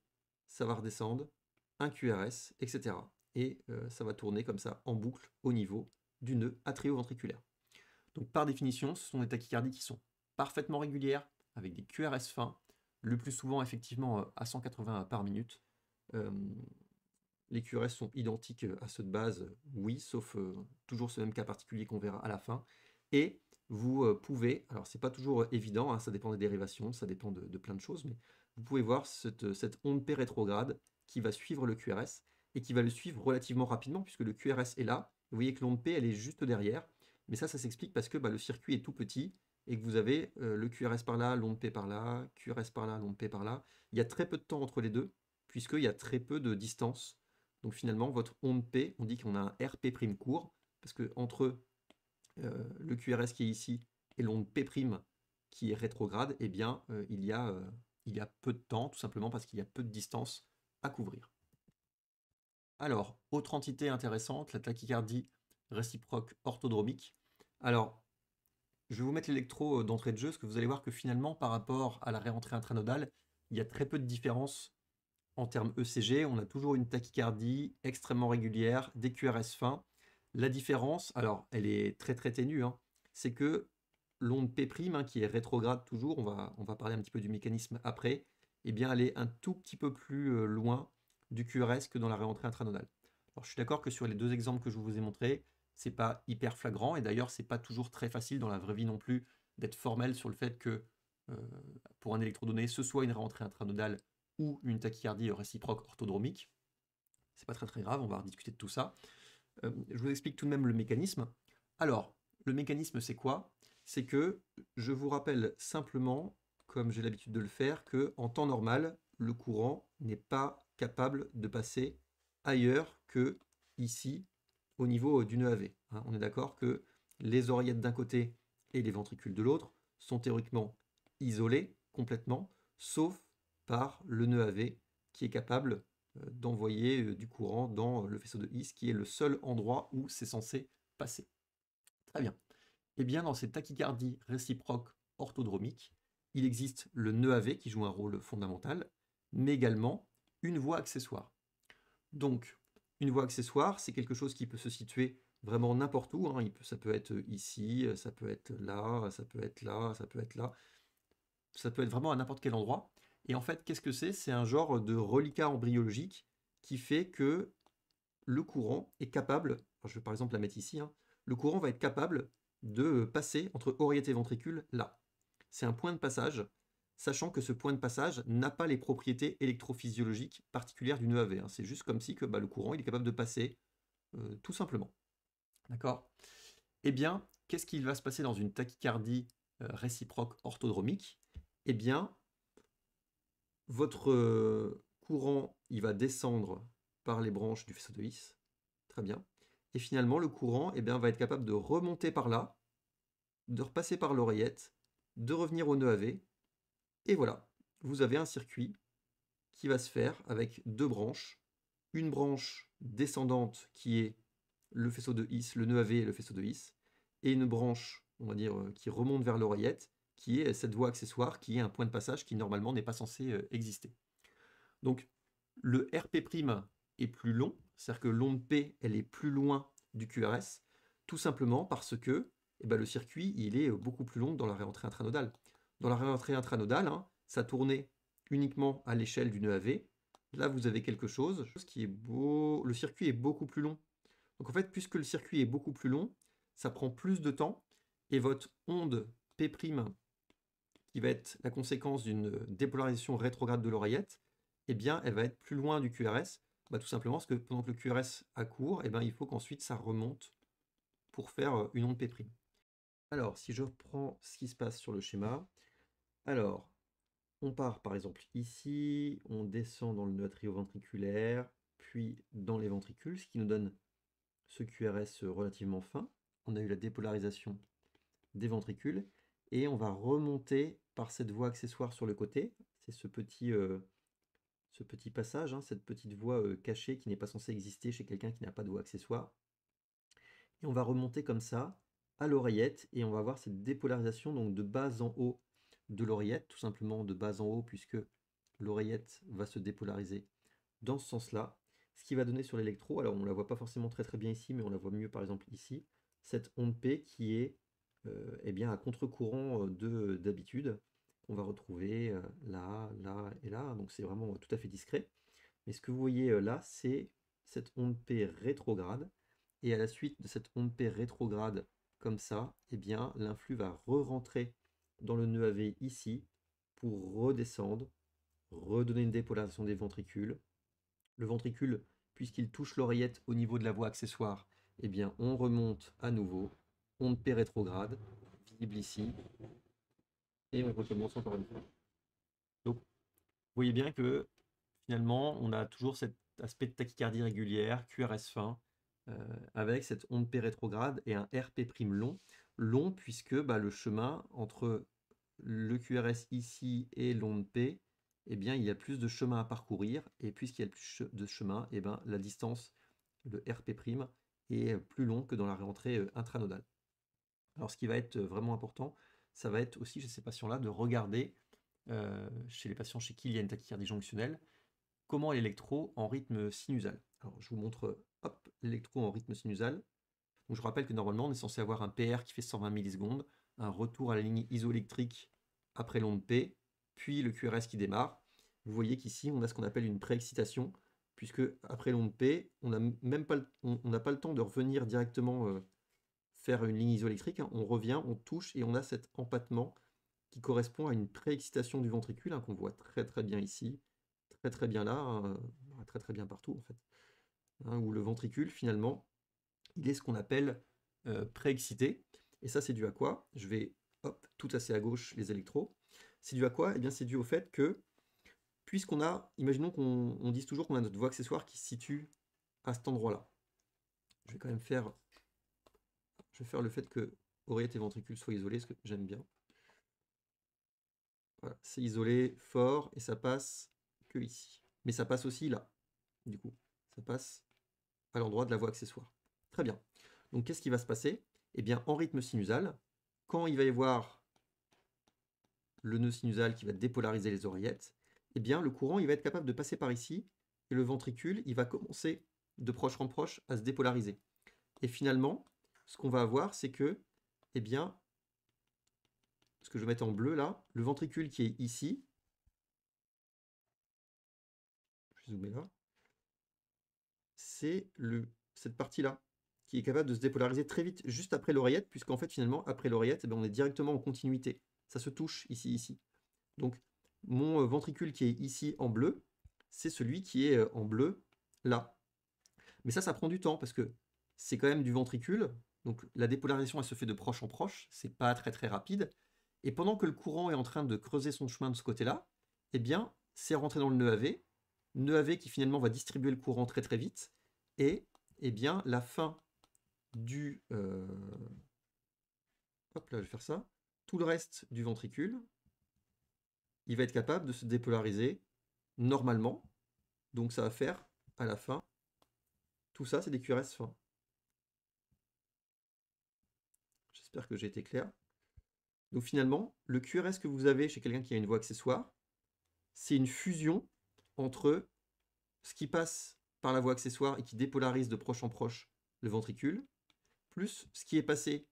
ça va redescendre, un QRS, etc. Et euh, ça va tourner comme ça en boucle au niveau du nœud atrioventriculaire. Donc par définition, ce sont des tachycardies qui sont parfaitement régulières, avec des QRS fins, le plus souvent effectivement euh, à 180 par minute. Euh, les QRS sont identiques à ceux de base, oui, sauf toujours ce même cas particulier qu'on verra à la fin. Et vous euh, pouvez, alors c'est pas toujours euh, évident, hein, ça dépend des dérivations, ça dépend de, plein de choses, mais vous pouvez voir cette, euh, onde P rétrograde qui va suivre le QRS et qui va le suivre relativement rapidement puisque le QRS est là. Vous voyez que l'onde P, elle est juste derrière. Mais ça, ça s'explique parce que bah, le circuit est tout petit et que vous avez le QRS par là, l'onde P par là, QRS par là, l'onde P par là. Il y a très peu de temps entre les deux puisqu'il y a très peu de distance. Donc finalement, votre onde P, on dit qu'on a un RP' court parce que entre euh, le QRS qui est ici et l'onde P' qui est rétrograde, eh bien, euh, il, y a, euh, il y a peu de temps, tout simplement parce qu'il y a peu de distance à couvrir. Alors, autre entité intéressante, la tachycardie réciproque orthodromique. Alors, je vais vous mettre l'électro d'entrée de jeu, parce que vous allez voir que finalement, par rapport à la réentrée intranodale, il y a très peu de différence en termes ECG. On a toujours une tachycardie extrêmement régulière, des QRS fins, la différence, alors elle est très très ténue, hein, c'est que l'onde P' hein, qui est rétrograde toujours, on va, on va parler un petit peu du mécanisme après, et eh bien elle est un tout petit peu plus euh, loin du QRS que dans la réentrée intranodale. Alors je suis d'accord que sur les deux exemples que je vous ai montrés, c'est pas hyper flagrant et d'ailleurs c'est pas toujours très facile dans la vraie vie non plus d'être formel sur le fait que euh, pour un électrodonné ce soit une réentrée intranodale ou une tachycardie réciproque orthodromique. C'est pas très très grave, on va rediscuter de tout ça. Euh, je vous explique tout de même le mécanisme. Alors, le mécanisme, c'est quoi C'est que je vous rappelle simplement, comme j'ai l'habitude de le faire, que en temps normal, le courant n'est pas capable de passer ailleurs que ici, au niveau du nœud AV. on est d'accord que les oreillettes d'un côté et les ventricules de l'autre sont théoriquement isolés complètement, sauf par le nœud AV qui est capable euh, d'envoyer euh, du courant dans le faisceau de His, qui est le seul endroit où c'est censé passer. Très bien. Eh bien, dans ces tachycardies réciproques orthodromiques, il existe le nœud AV qui joue un rôle fondamental, mais également une voie accessoire. Donc, une voie accessoire, c'est quelque chose qui peut se situer vraiment n'importe où. Hein. ça peut être ici, ça peut être là, ça peut être là, ça peut être là. Ça peut être vraiment à n'importe quel endroit. Et en fait, qu'est-ce que c'est C'est un genre de reliquat embryologique qui fait que le courant est capable, je vais par exemple la mettre ici, hein, le courant va être capable de passer entre oreillette et ventricule là. C'est un point de passage, sachant que ce point de passage n'a pas les propriétés électrophysiologiques particulières du EAV. Hein. C'est juste comme si que, bah, le courant il est capable de passer euh, tout simplement. D'accord Eh bien, qu'est-ce qu'il va se passer dans une tachycardie euh, réciproque orthodromique Eh bien, votre euh, courant, il va descendre par les branches du faisceau de His. Très bien. Et finalement, le courant eh va être capable de remonter par là, de repasser par l'oreillette, de revenir au nœud AV. Et voilà, vous avez un circuit qui va se faire avec deux branches. Une branche descendante qui est le faisceau de His, le nœud AV et le faisceau de His, et une branche, on va dire, euh, qui remonte vers l'oreillette, qui est cette voie accessoire, qui est un point de passage qui normalement n'est pas censé euh, exister. Donc le RP' est plus long, c'est-à-dire que l'onde P, elle est plus loin du QRS, tout simplement parce que eh ben, le circuit, il est euh, beaucoup plus long dans la réentrée intranodale. Dans la réentrée intranodale, hein, ça tournait uniquement à l'échelle d'une e AV. Là, vous avez quelque chose, qui est beau... Le circuit est beaucoup plus long. Donc en fait, puisque le circuit est beaucoup plus long, ça prend plus de temps, et votre onde P' qui va être la conséquence d'une euh, dépolarisation rétrograde de l'oreillette, eh bien, elle va être plus loin du QRS, bah, tout simplement parce que pendant que le QRS a cours, eh bien, il faut qu'ensuite ça remonte pour faire euh, une onde P'. Alors, si je reprends ce qui se passe sur le schéma, alors, on part par exemple ici, on descend dans le nœud atrioventriculaire, puis dans les ventricules, ce qui nous donne ce QRS relativement fin. On a eu la dépolarisation des ventricules, et on va remonter par cette voie accessoire sur le côté. C'est ce petit, euh, ce petit passage, hein, cette petite voie euh, cachée qui n'est pas censée exister chez quelqu'un qui n'a pas de voie accessoire. Et on va remonter comme ça à l'oreillette et on va avoir cette dépolarisation donc de bas en haut de l'oreillette, tout simplement de bas en haut puisque l'oreillette va se dépolariser dans ce sens-là. Ce qui va donner sur l'électro, alors on ne la voit pas forcément très très bien ici, mais on la voit mieux par exemple ici, cette onde P qui est euh, eh bien, à contre-courant euh, de euh, d'habitude. On va retrouver là, là et là. Donc c'est vraiment tout à fait discret. Mais ce que vous voyez là, c'est cette onde P rétrograde. Et à la suite de cette onde P rétrograde, comme ça, eh bien, l'influx va re-rentrer dans le nœud AV ici pour redescendre, redonner une dépolarisation des ventricules. Le ventricule, puisqu'il touche l'oreillette au niveau de la voie accessoire, eh bien, on remonte à nouveau onde P rétrograde, visible ici. Et on recommence encore une fois. Donc, vous voyez bien que finalement, on a toujours cet aspect de tachycardie régulière, QRS fin, euh, avec cette onde P rétrograde et un RP' long. Long puisque bah, le chemin entre le QRS ici et l'onde P, eh bien, il y a plus de chemin à parcourir. Et puisqu'il y a plus de chemin, eh bien, la distance, le RP', est plus long que dans la réentrée euh, intranodale. Alors ce qui va être euh, vraiment important, ça va être aussi chez ces patients-là de regarder, euh, chez les patients chez qui il y a une tachycardie jonctionnelle, comment l'électro en rythme sinusal. Alors je vous montre l'électro en rythme sinusal. je rappelle que normalement on est censé avoir un PR qui fait 120 millisecondes, un retour à la ligne isoélectrique après l'onde P, puis le QRS qui démarre. Vous voyez qu'ici on a ce qu'on appelle une préexcitation, puisque après l'onde P, on n'a même pas le, on, pas le temps de revenir directement euh, faire une ligne isoélectrique, hein. on revient, on touche et on a cet empattement qui correspond à une préexcitation du ventricule hein, qu'on voit très très bien ici, très très bien là, hein, bah, très très bien partout en fait. où le ventricule finalement, il est ce qu'on appelle pré euh, préexcité. Et ça c'est dû à quoi Je vais hop, tout assez à gauche les électros. C'est dû à quoi Eh bien c'est dû au fait que, puisqu'on a, imaginons qu'on dise toujours qu'on a notre voie accessoire qui se situe à cet endroit-là. Je vais quand même faire je vais faire le fait que oreillette et ventricule soient isolés, ce que j'aime bien. Voilà, c'est isolé, fort, et ça passe que ici. Mais ça passe aussi là, du coup. Ça passe à l'endroit de la voie accessoire. Très bien. Donc qu'est-ce qui va se passer Eh bien, en rythme sinusal, quand il va y avoir le nœud sinusal qui va dépolariser les oreillettes, eh bien, le courant, il va être capable de passer par ici, et le ventricule, il va commencer de proche en proche à se dépolariser. Et finalement, ce qu'on va avoir, c'est que, eh bien, ce que je vais mettre en bleu là, le ventricule qui est ici, je vais là, c'est cette partie-là qui est capable de se dépolariser très vite juste après l'oreillette, puisqu'en fait, finalement, après l'oreillette, eh on est directement en continuité. Ça se touche ici, ici. Donc, mon euh, ventricule qui est ici en bleu, c'est celui qui est euh, en bleu là. Mais ça, ça prend du temps, parce que c'est quand même du ventricule donc la dépolarisation, elle se fait de proche en proche, c'est pas très très rapide. Et pendant que le courant est en train de creuser son chemin de ce côté-là, eh bien, c'est rentré dans le nœud AV, nœud AV qui finalement va distribuer le courant très très vite, et eh bien, la fin du... Euh, hop là, je vais faire ça. Tout le reste du ventricule, il va être capable de se dépolariser normalement. Donc ça va faire, à la fin, tout ça, c'est des QRS fins. J'espère que j'ai été clair. Donc finalement, le QRS que vous avez chez quelqu'un qui a une voix accessoire, c'est une fusion entre ce qui passe par la voie accessoire et qui dépolarise de proche en proche le ventricule, plus ce qui est passé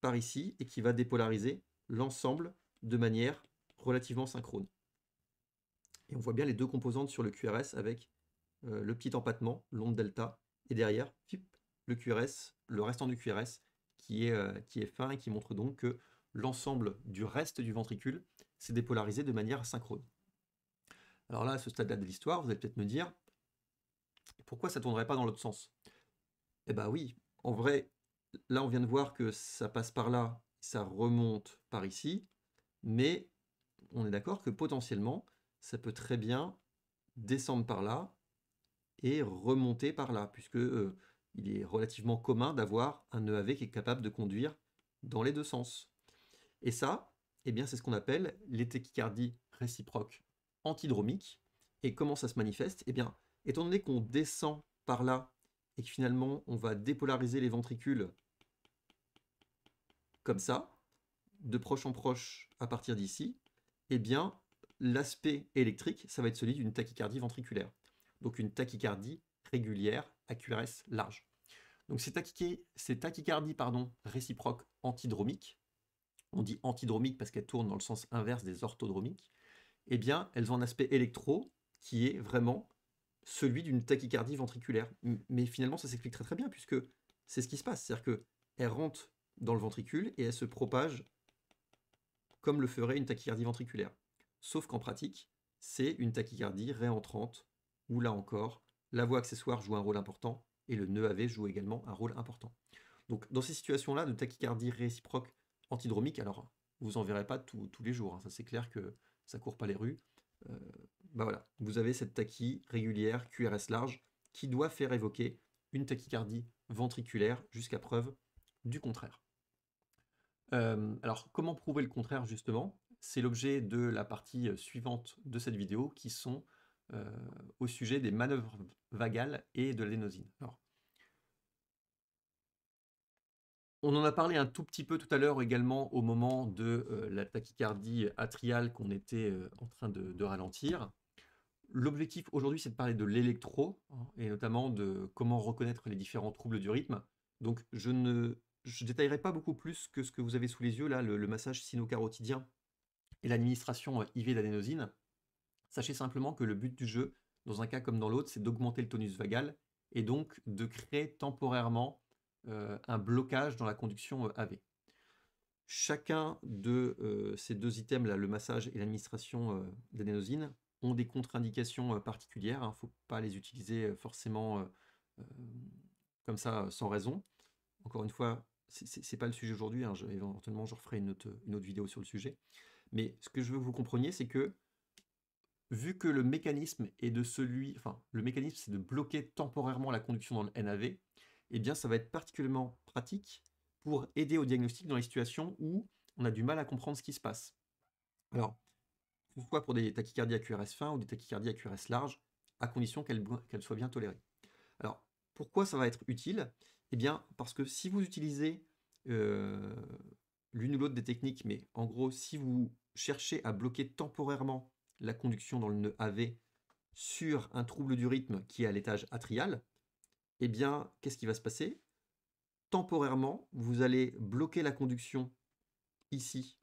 par ici et qui va dépolariser l'ensemble de manière relativement synchrone. Et on voit bien les deux composantes sur le QRS avec euh, le petit empattement, l'onde delta, et derrière, le QRS, le restant du QRS euh, qui est, fin et qui montre donc que l'ensemble du reste du ventricule s'est dépolarisé de manière synchrone. Alors là, à ce stade-là de l'histoire, vous allez peut-être me dire, pourquoi ça ne tournerait pas dans l'autre sens Eh bien oui, en vrai, là on vient de voir que ça passe par là, ça remonte par ici, mais on est d'accord que potentiellement, ça peut très bien descendre par là et remonter par là, puisque euh, il est relativement commun d'avoir un EAV qui est capable de conduire dans les deux sens. Et ça, eh bien, c'est ce qu'on appelle les tachycardies réciproques antidromiques. Et comment ça se manifeste Eh bien, étant donné qu'on descend par là et que finalement on va dépolariser les ventricules comme ça, de proche en proche à partir d'ici, eh bien, l'aspect électrique, ça va être celui d'une tachycardie ventriculaire. Donc une tachycardie régulière à QRS large. Donc ces, tachy tachycardies pardon, réciproques antidromiques, on dit antidromiques parce qu'elles tournent dans le sens inverse des orthodromiques, eh bien elles ont un aspect électro qui est vraiment celui d'une tachycardie ventriculaire. Mais finalement ça s'explique très très bien puisque c'est ce qui se passe, c'est-à-dire qu'elles rentrent dans le ventricule et elles se propagent comme le ferait une tachycardie ventriculaire. Sauf qu'en pratique, c'est une tachycardie réentrante, ou là encore, la voix accessoire joue un rôle important et le nœud AV joue également un rôle important. Donc dans ces situations-là de tachycardie réciproque antidromique, alors vous en verrez pas tous les jours, hein. ça c'est clair que ça court pas les rues. Euh, bah voilà, vous avez cette tachy régulière QRS large qui doit faire évoquer une tachycardie ventriculaire jusqu'à preuve du contraire. Euh, alors comment prouver le contraire justement C'est l'objet de la partie euh, suivante de cette vidéo qui sont euh, au sujet des manœuvres vagales et de l'adénosine. on en a parlé un tout petit peu tout à l'heure également au moment de euh, la tachycardie atriale qu'on était euh, en train de, ralentir. L'objectif aujourd'hui, c'est de parler de l'électro hein, et notamment de comment reconnaître les différents troubles du rythme. Donc, je ne détaillerai pas beaucoup plus que ce que vous avez sous les yeux là, le, massage sino-carotidien et l'administration IV d'adénosine. Sachez simplement que le but du jeu, dans un cas comme dans l'autre, c'est d'augmenter le tonus vagal et donc de créer temporairement euh, un blocage dans la conduction euh, AV. Chacun de euh, ces deux items, là, le massage et l'administration d'adénosine, ont des contre-indications particulières. Il hein. ne faut pas les utiliser forcément comme ça sans raison. Encore une fois, ce n'est pas le sujet aujourd'hui, hein. éventuellement je referai une autre, une autre vidéo sur le sujet. Mais ce que je veux que vous compreniez, c'est que vu que le mécanisme est de celui, enfin, le mécanisme c'est de bloquer temporairement la conduction dans le NAV, eh bien ça va être particulièrement pratique pour aider au diagnostic dans les situations où on a du mal à comprendre ce qui se passe. Alors, pourquoi pour des tachycardies à QRS fin ou des tachycardies à QRS large, à condition qu'elles soient bien tolérées. Alors, pourquoi ça va être utile Eh bien, parce que si vous utilisez euh, l'une ou l'autre des techniques, mais en gros, si vous cherchez à bloquer temporairement la conduction dans le nœud AV sur un trouble du rythme qui est à l'étage atrial, eh bien, qu'est-ce qui va se passer Temporairement, vous allez bloquer la conduction ici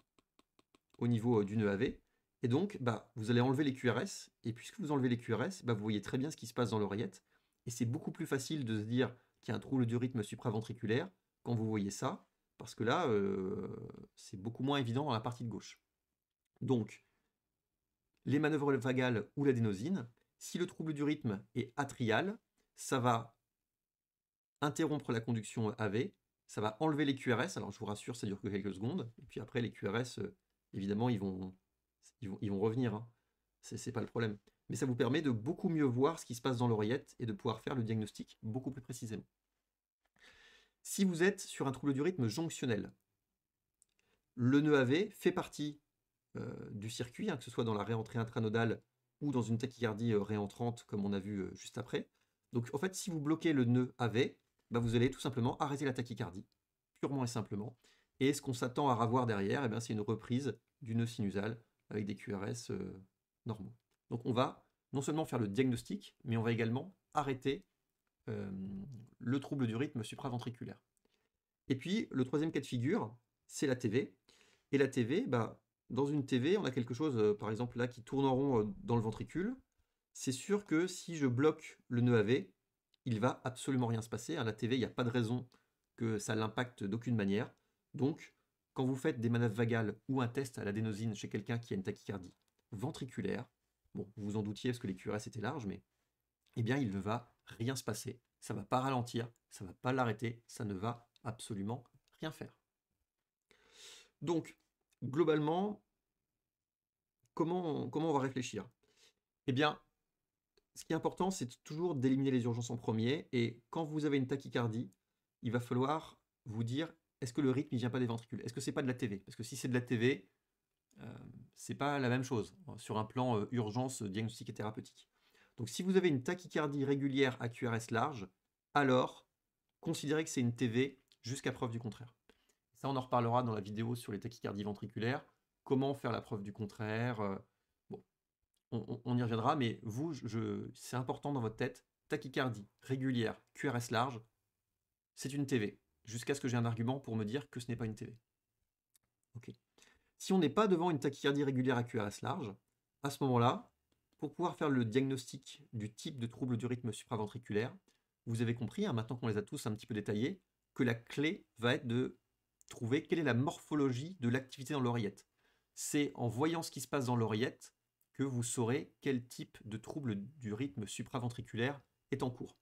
au niveau euh, du nœud AV. Et donc, bah, vous allez enlever les QRS. Et puisque vous enlevez les QRS, bah, vous voyez très bien ce qui se passe dans l'oreillette. Et c'est beaucoup plus facile de se dire qu'il y a un trouble du rythme supraventriculaire quand vous voyez ça, parce que là, euh, c'est beaucoup moins évident dans la partie de gauche. Donc, les manœuvres vagales ou l'adénosine. Si le trouble du rythme est atrial, ça va interrompre la conduction AV, ça va enlever les QRS. Alors je vous rassure, ça dure que quelques secondes. Et puis après, les QRS, euh, évidemment, ils vont, ils vont, revenir. Hein. Ce n'est pas le problème. Mais ça vous permet de beaucoup mieux voir ce qui se passe dans l'oreillette et de pouvoir faire le diagnostic beaucoup plus précisément. Si vous êtes sur un trouble du rythme jonctionnel, le nœud AV fait partie euh, du circuit, hein, que ce soit dans la réentrée intranodale ou dans une tachycardie euh, réentrante, comme on a vu euh, juste après. Donc en fait, si vous bloquez le nœud AV, bah, vous allez tout simplement arrêter la tachycardie, purement et simplement. Et ce qu'on s'attend à avoir derrière, eh c'est une reprise du nœud sinusal avec des QRS normaux. Donc on va non seulement faire le diagnostic, mais on va également arrêter le trouble du rythme supraventriculaire. Et puis le troisième cas de figure, c'est la TV. Et la TV, bah, dans une TV, on a quelque chose, euh, par exemple, là, qui tourne en rond euh, dans le ventricule. C'est sûr que si je bloque le nœud AV, il va absolument rien se passer. À la TV, il n'y a pas de raison que ça l'impacte d'aucune manière. Donc, quand vous faites des manœuvres vagales ou un test à l'adénosine chez quelqu'un qui a une tachycardie ventriculaire, bon, vous vous en doutiez parce que les QRS étaient larges, mais eh bien, il ne va rien se passer. Ça ne va pas ralentir, ça ne va pas l'arrêter, ça ne va absolument rien faire. Donc, globalement, comment on, comment on va réfléchir Eh bien, ce qui est important, c'est toujours d'éliminer les urgences en premier. Et quand vous avez une tachycardie, il va falloir vous dire est-ce que le rythme ne vient pas des ventricules Est-ce que c'est pas de la TV Parce que si c'est de la TV, euh, c'est pas la même chose hein, sur un plan euh, urgence diagnostic et thérapeutique. Donc si vous avez une tachycardie régulière à QRS large, alors considérez que c'est une TV jusqu'à preuve du contraire. Ça, on en reparlera dans la vidéo sur les tachycardies ventriculaires. Comment faire la preuve du contraire euh, Bon, on, y reviendra, mais vous, je, c'est important dans votre tête. Tachycardie régulière, QRS large, c'est une TV. Jusqu'à ce que j'ai un argument pour me dire que ce n'est pas une TV. Ok. Si on n'est pas devant une tachycardie régulière à QRS large, à ce moment-là, pour pouvoir faire le diagnostic du type de trouble du rythme supraventriculaire, vous avez compris, hein, maintenant qu'on les a tous un petit peu détaillés, que la clé va être de trouver quelle est la morphologie de l'activité dans l'oreillette. C'est en voyant ce qui se passe dans l'oreillette que vous saurez quel type de trouble du rythme supraventriculaire est en cours.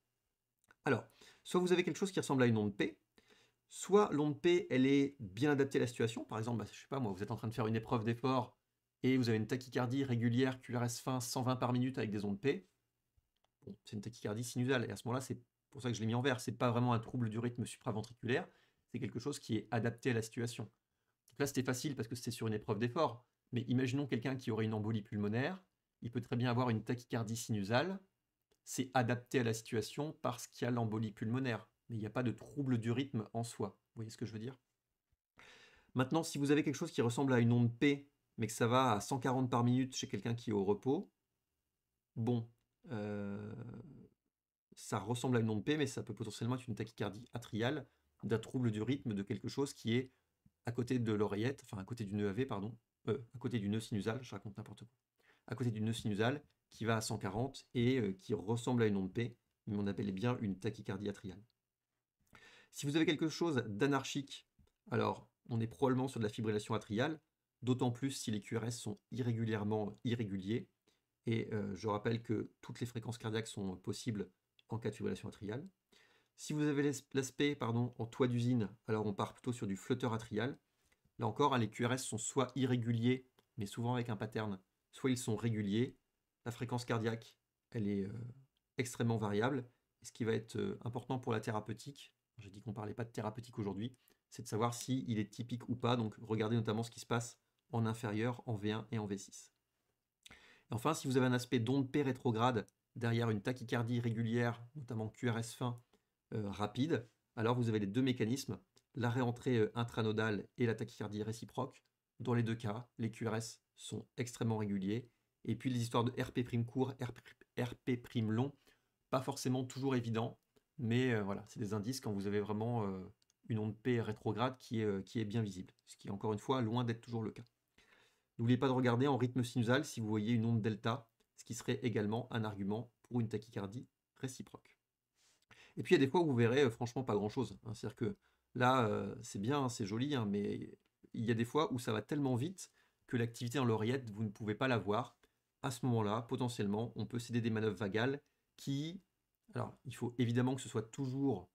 Alors, soit vous avez quelque chose qui ressemble à une onde P, soit l'onde P, elle est bien adaptée à la situation. Par exemple, bah, je sais pas moi, vous êtes en train de faire une épreuve d'effort et vous avez une tachycardie régulière QRS fin 120 par minute avec des ondes P. c'est une tachycardie sinusale et à ce moment-là, c'est pour ça que je l'ai mis en vert. C'est pas vraiment un trouble du rythme supraventriculaire, c'est quelque chose qui est adapté à la situation. là, c'était facile parce que c'était sur une épreuve d'effort, mais imaginons quelqu'un qui aurait une embolie pulmonaire, il peut très bien avoir une tachycardie sinusale, c'est adapté à la situation parce qu'il y a l'embolie pulmonaire, mais il n'y a pas de trouble du rythme en soi. Vous voyez ce que je veux dire Maintenant, si vous avez quelque chose qui ressemble à une onde P, mais que ça va à 140 par minute chez quelqu'un qui est au repos, bon, euh, ça ressemble à une onde P, mais ça peut potentiellement être une tachycardie atriale, d'un trouble du rythme, de quelque chose qui est à côté de l'oreillette, enfin à côté du nœud e AV, pardon, euh, à côté du nœud e sinusal, je raconte n'importe quoi, à côté du nœud e sinusal qui va à 140 et euh, qui ressemble à une onde P, mais on appelle bien une tachycardie atriale. Si vous avez quelque chose d'anarchique, alors on est probablement sur de la fibrillation atriale, d'autant plus si les QRS sont irrégulièrement irréguliers. Et euh, je rappelle que toutes les fréquences cardiaques sont possibles en cas de fibrillation atriale. Si vous avez l'aspect pardon, en toit d'usine, alors on part plutôt sur du flotteur atrial. Là encore, hein, les QRS sont soit irréguliers, mais souvent avec un pattern, soit ils sont réguliers. La fréquence cardiaque, elle est euh, extrêmement variable. Et ce qui va être euh, important pour la thérapeutique, j'ai dit qu'on ne parlait pas de thérapeutique aujourd'hui, c'est de savoir s'il il est typique ou pas. Donc regardez notamment ce qui se passe en inférieur, en V1 et en V6. enfin, si vous avez un aspect d'onde P rétrograde derrière une tachycardie régulière, notamment QRS fin, euh, rapide, alors vous avez les deux mécanismes, la réentrée euh, intranodale et la tachycardie réciproque. Dans les deux cas, les QRS sont extrêmement réguliers. Et puis les histoires de RP' court, RP' long, pas forcément toujours évident, mais euh, voilà, c'est des indices quand vous avez vraiment une onde P rétrograde qui est, qui est bien visible, ce qui est encore une fois loin d'être toujours le cas. N'oubliez pas de regarder en rythme sinusal si vous voyez une onde delta, ce qui serait également un argument pour une tachycardie réciproque. Et puis il y a des fois où vous verrez franchement pas grand-chose. Hein. C'est-à-dire que là, c'est bien, c'est joli, hein, mais il y a des fois où ça va tellement vite que l'activité en lauriette, vous ne pouvez pas la voir. À ce moment-là, potentiellement, on peut céder des manœuvres vagales qui... Alors, il faut évidemment que ce soit toujours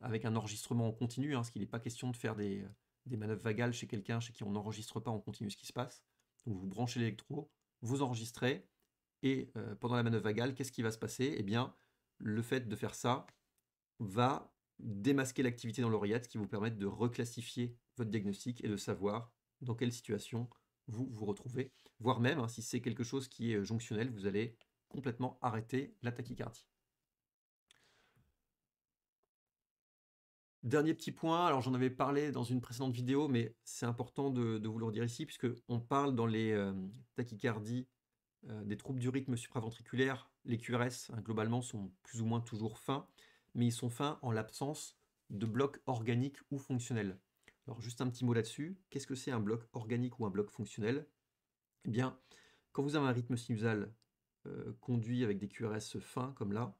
avec un enregistrement en continu, hein, parce qu'il n'est pas question de faire des, des manœuvres vagales chez quelqu'un chez qui on n'enregistre pas en continu ce qui se passe. Donc vous branchez l'électro, vous enregistrez, et pendant la manœuvre vagale, qu'est-ce qui va se passer Eh bien, le fait de faire ça, va démasquer l'activité dans l'oreillette, qui vous permet de reclassifier votre diagnostic et de savoir dans quelle situation vous vous retrouvez, voire même, hein, si c'est quelque chose qui est euh, jonctionnel, vous allez complètement arrêter la tachycardie. Dernier petit point, alors j'en avais parlé dans une précédente vidéo, mais c'est important de, vous le redire ici, puisqu'on parle dans les euh, tachycardies euh, des troubles du rythme supraventriculaire, les QRS hein, globalement sont plus ou moins toujours fins, mais ils sont fins en l'absence de blocs organiques ou fonctionnels. Alors juste un petit mot là-dessus, qu'est-ce que c'est un bloc organique ou un bloc fonctionnel Eh bien, quand vous avez un rythme sinusal euh, conduit avec des QRS fins comme là,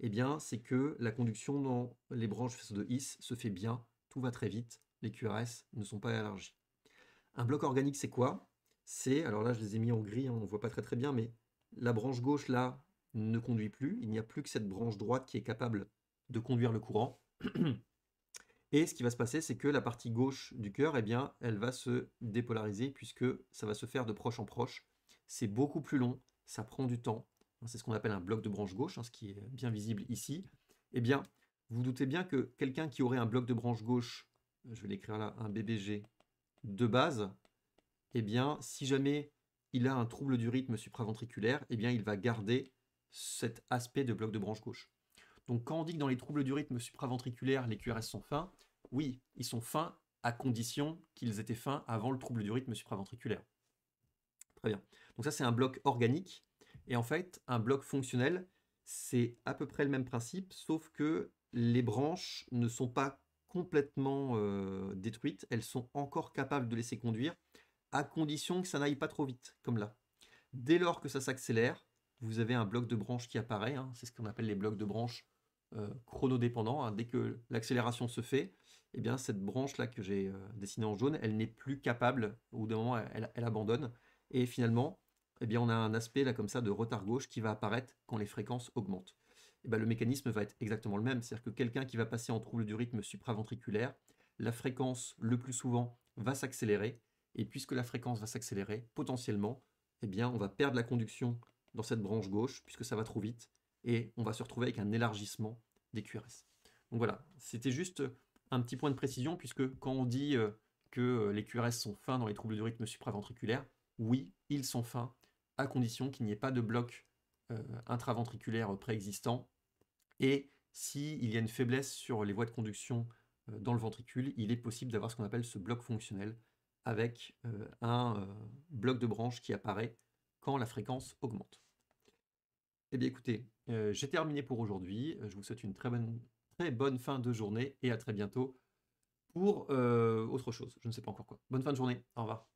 eh bien c'est que la conduction dans les branches de His se fait bien, tout va très vite, les QRS ne sont pas élargis. Un bloc organique c'est quoi C'est, alors là je les ai mis en gris, hein, on ne voit pas très très bien, mais la branche gauche là ne conduit plus, il n'y a plus que cette branche droite qui est capable de conduire le courant. Et ce qui va se passer, c'est que la partie gauche du cœur, eh bien, elle va se dépolariser puisque ça va se faire de proche en proche. C'est beaucoup plus long, ça prend du temps. Hein, c'est ce qu'on appelle un bloc de branche gauche, hein, ce qui est bien visible ici. Eh bien, vous, vous doutez bien que quelqu'un qui aurait un bloc de branche gauche, je vais l'écrire là, un BBG de base, eh bien, si jamais il a un trouble du rythme supraventriculaire, eh bien, il va garder cet aspect de bloc de branche gauche. Donc quand on dit que dans les troubles du rythme supraventriculaire, les QRS sont fins, oui, ils sont fins à condition qu'ils étaient fins avant le trouble du rythme supraventriculaire. Très bien. Donc ça, c'est un bloc organique. Et en fait, un bloc fonctionnel, c'est à peu près le même principe, sauf que les branches ne sont pas complètement euh, détruites, elles sont encore capables de laisser conduire, à condition que ça n'aille pas trop vite, comme là. Dès lors que ça s'accélère, vous avez un bloc de branches qui apparaît, hein. c'est ce qu'on appelle les blocs de branches euh, chronodépendant. Hein. Dès que l'accélération se fait, eh bien, cette branche-là que j'ai euh, dessinée en jaune, elle n'est plus capable, au bout d'un moment, elle, abandonne. Et finalement, eh bien, on a un aspect là comme ça de retard gauche qui va apparaître quand les fréquences augmentent. Eh ben, le mécanisme va être exactement le même. C'est-à-dire que quelqu'un qui va passer en trouble du rythme supraventriculaire, la fréquence, le plus souvent, va s'accélérer. Et puisque la fréquence va s'accélérer, potentiellement, eh bien, on va perdre la conduction dans cette branche gauche, puisque ça va trop vite et on va se retrouver avec un élargissement des QRS. Donc voilà, c'était juste un petit point de précision, puisque quand on dit euh, que euh, les QRS sont fins dans les troubles du rythme supraventriculaire, oui, ils sont fins, à condition qu'il n'y ait pas de bloc euh, intraventriculaire préexistant. Et s'il y a une faiblesse sur les voies de conduction dans le ventricule, il est possible d'avoir ce qu'on appelle ce bloc fonctionnel avec un bloc de branche qui apparaît quand la fréquence augmente. Eh bien écoutez, euh, j'ai terminé pour aujourd'hui. Euh, je vous souhaite une très bonne, très bonne fin de journée et à très bientôt pour euh, autre chose. Je ne sais pas encore quoi. Bonne fin de journée. Au revoir.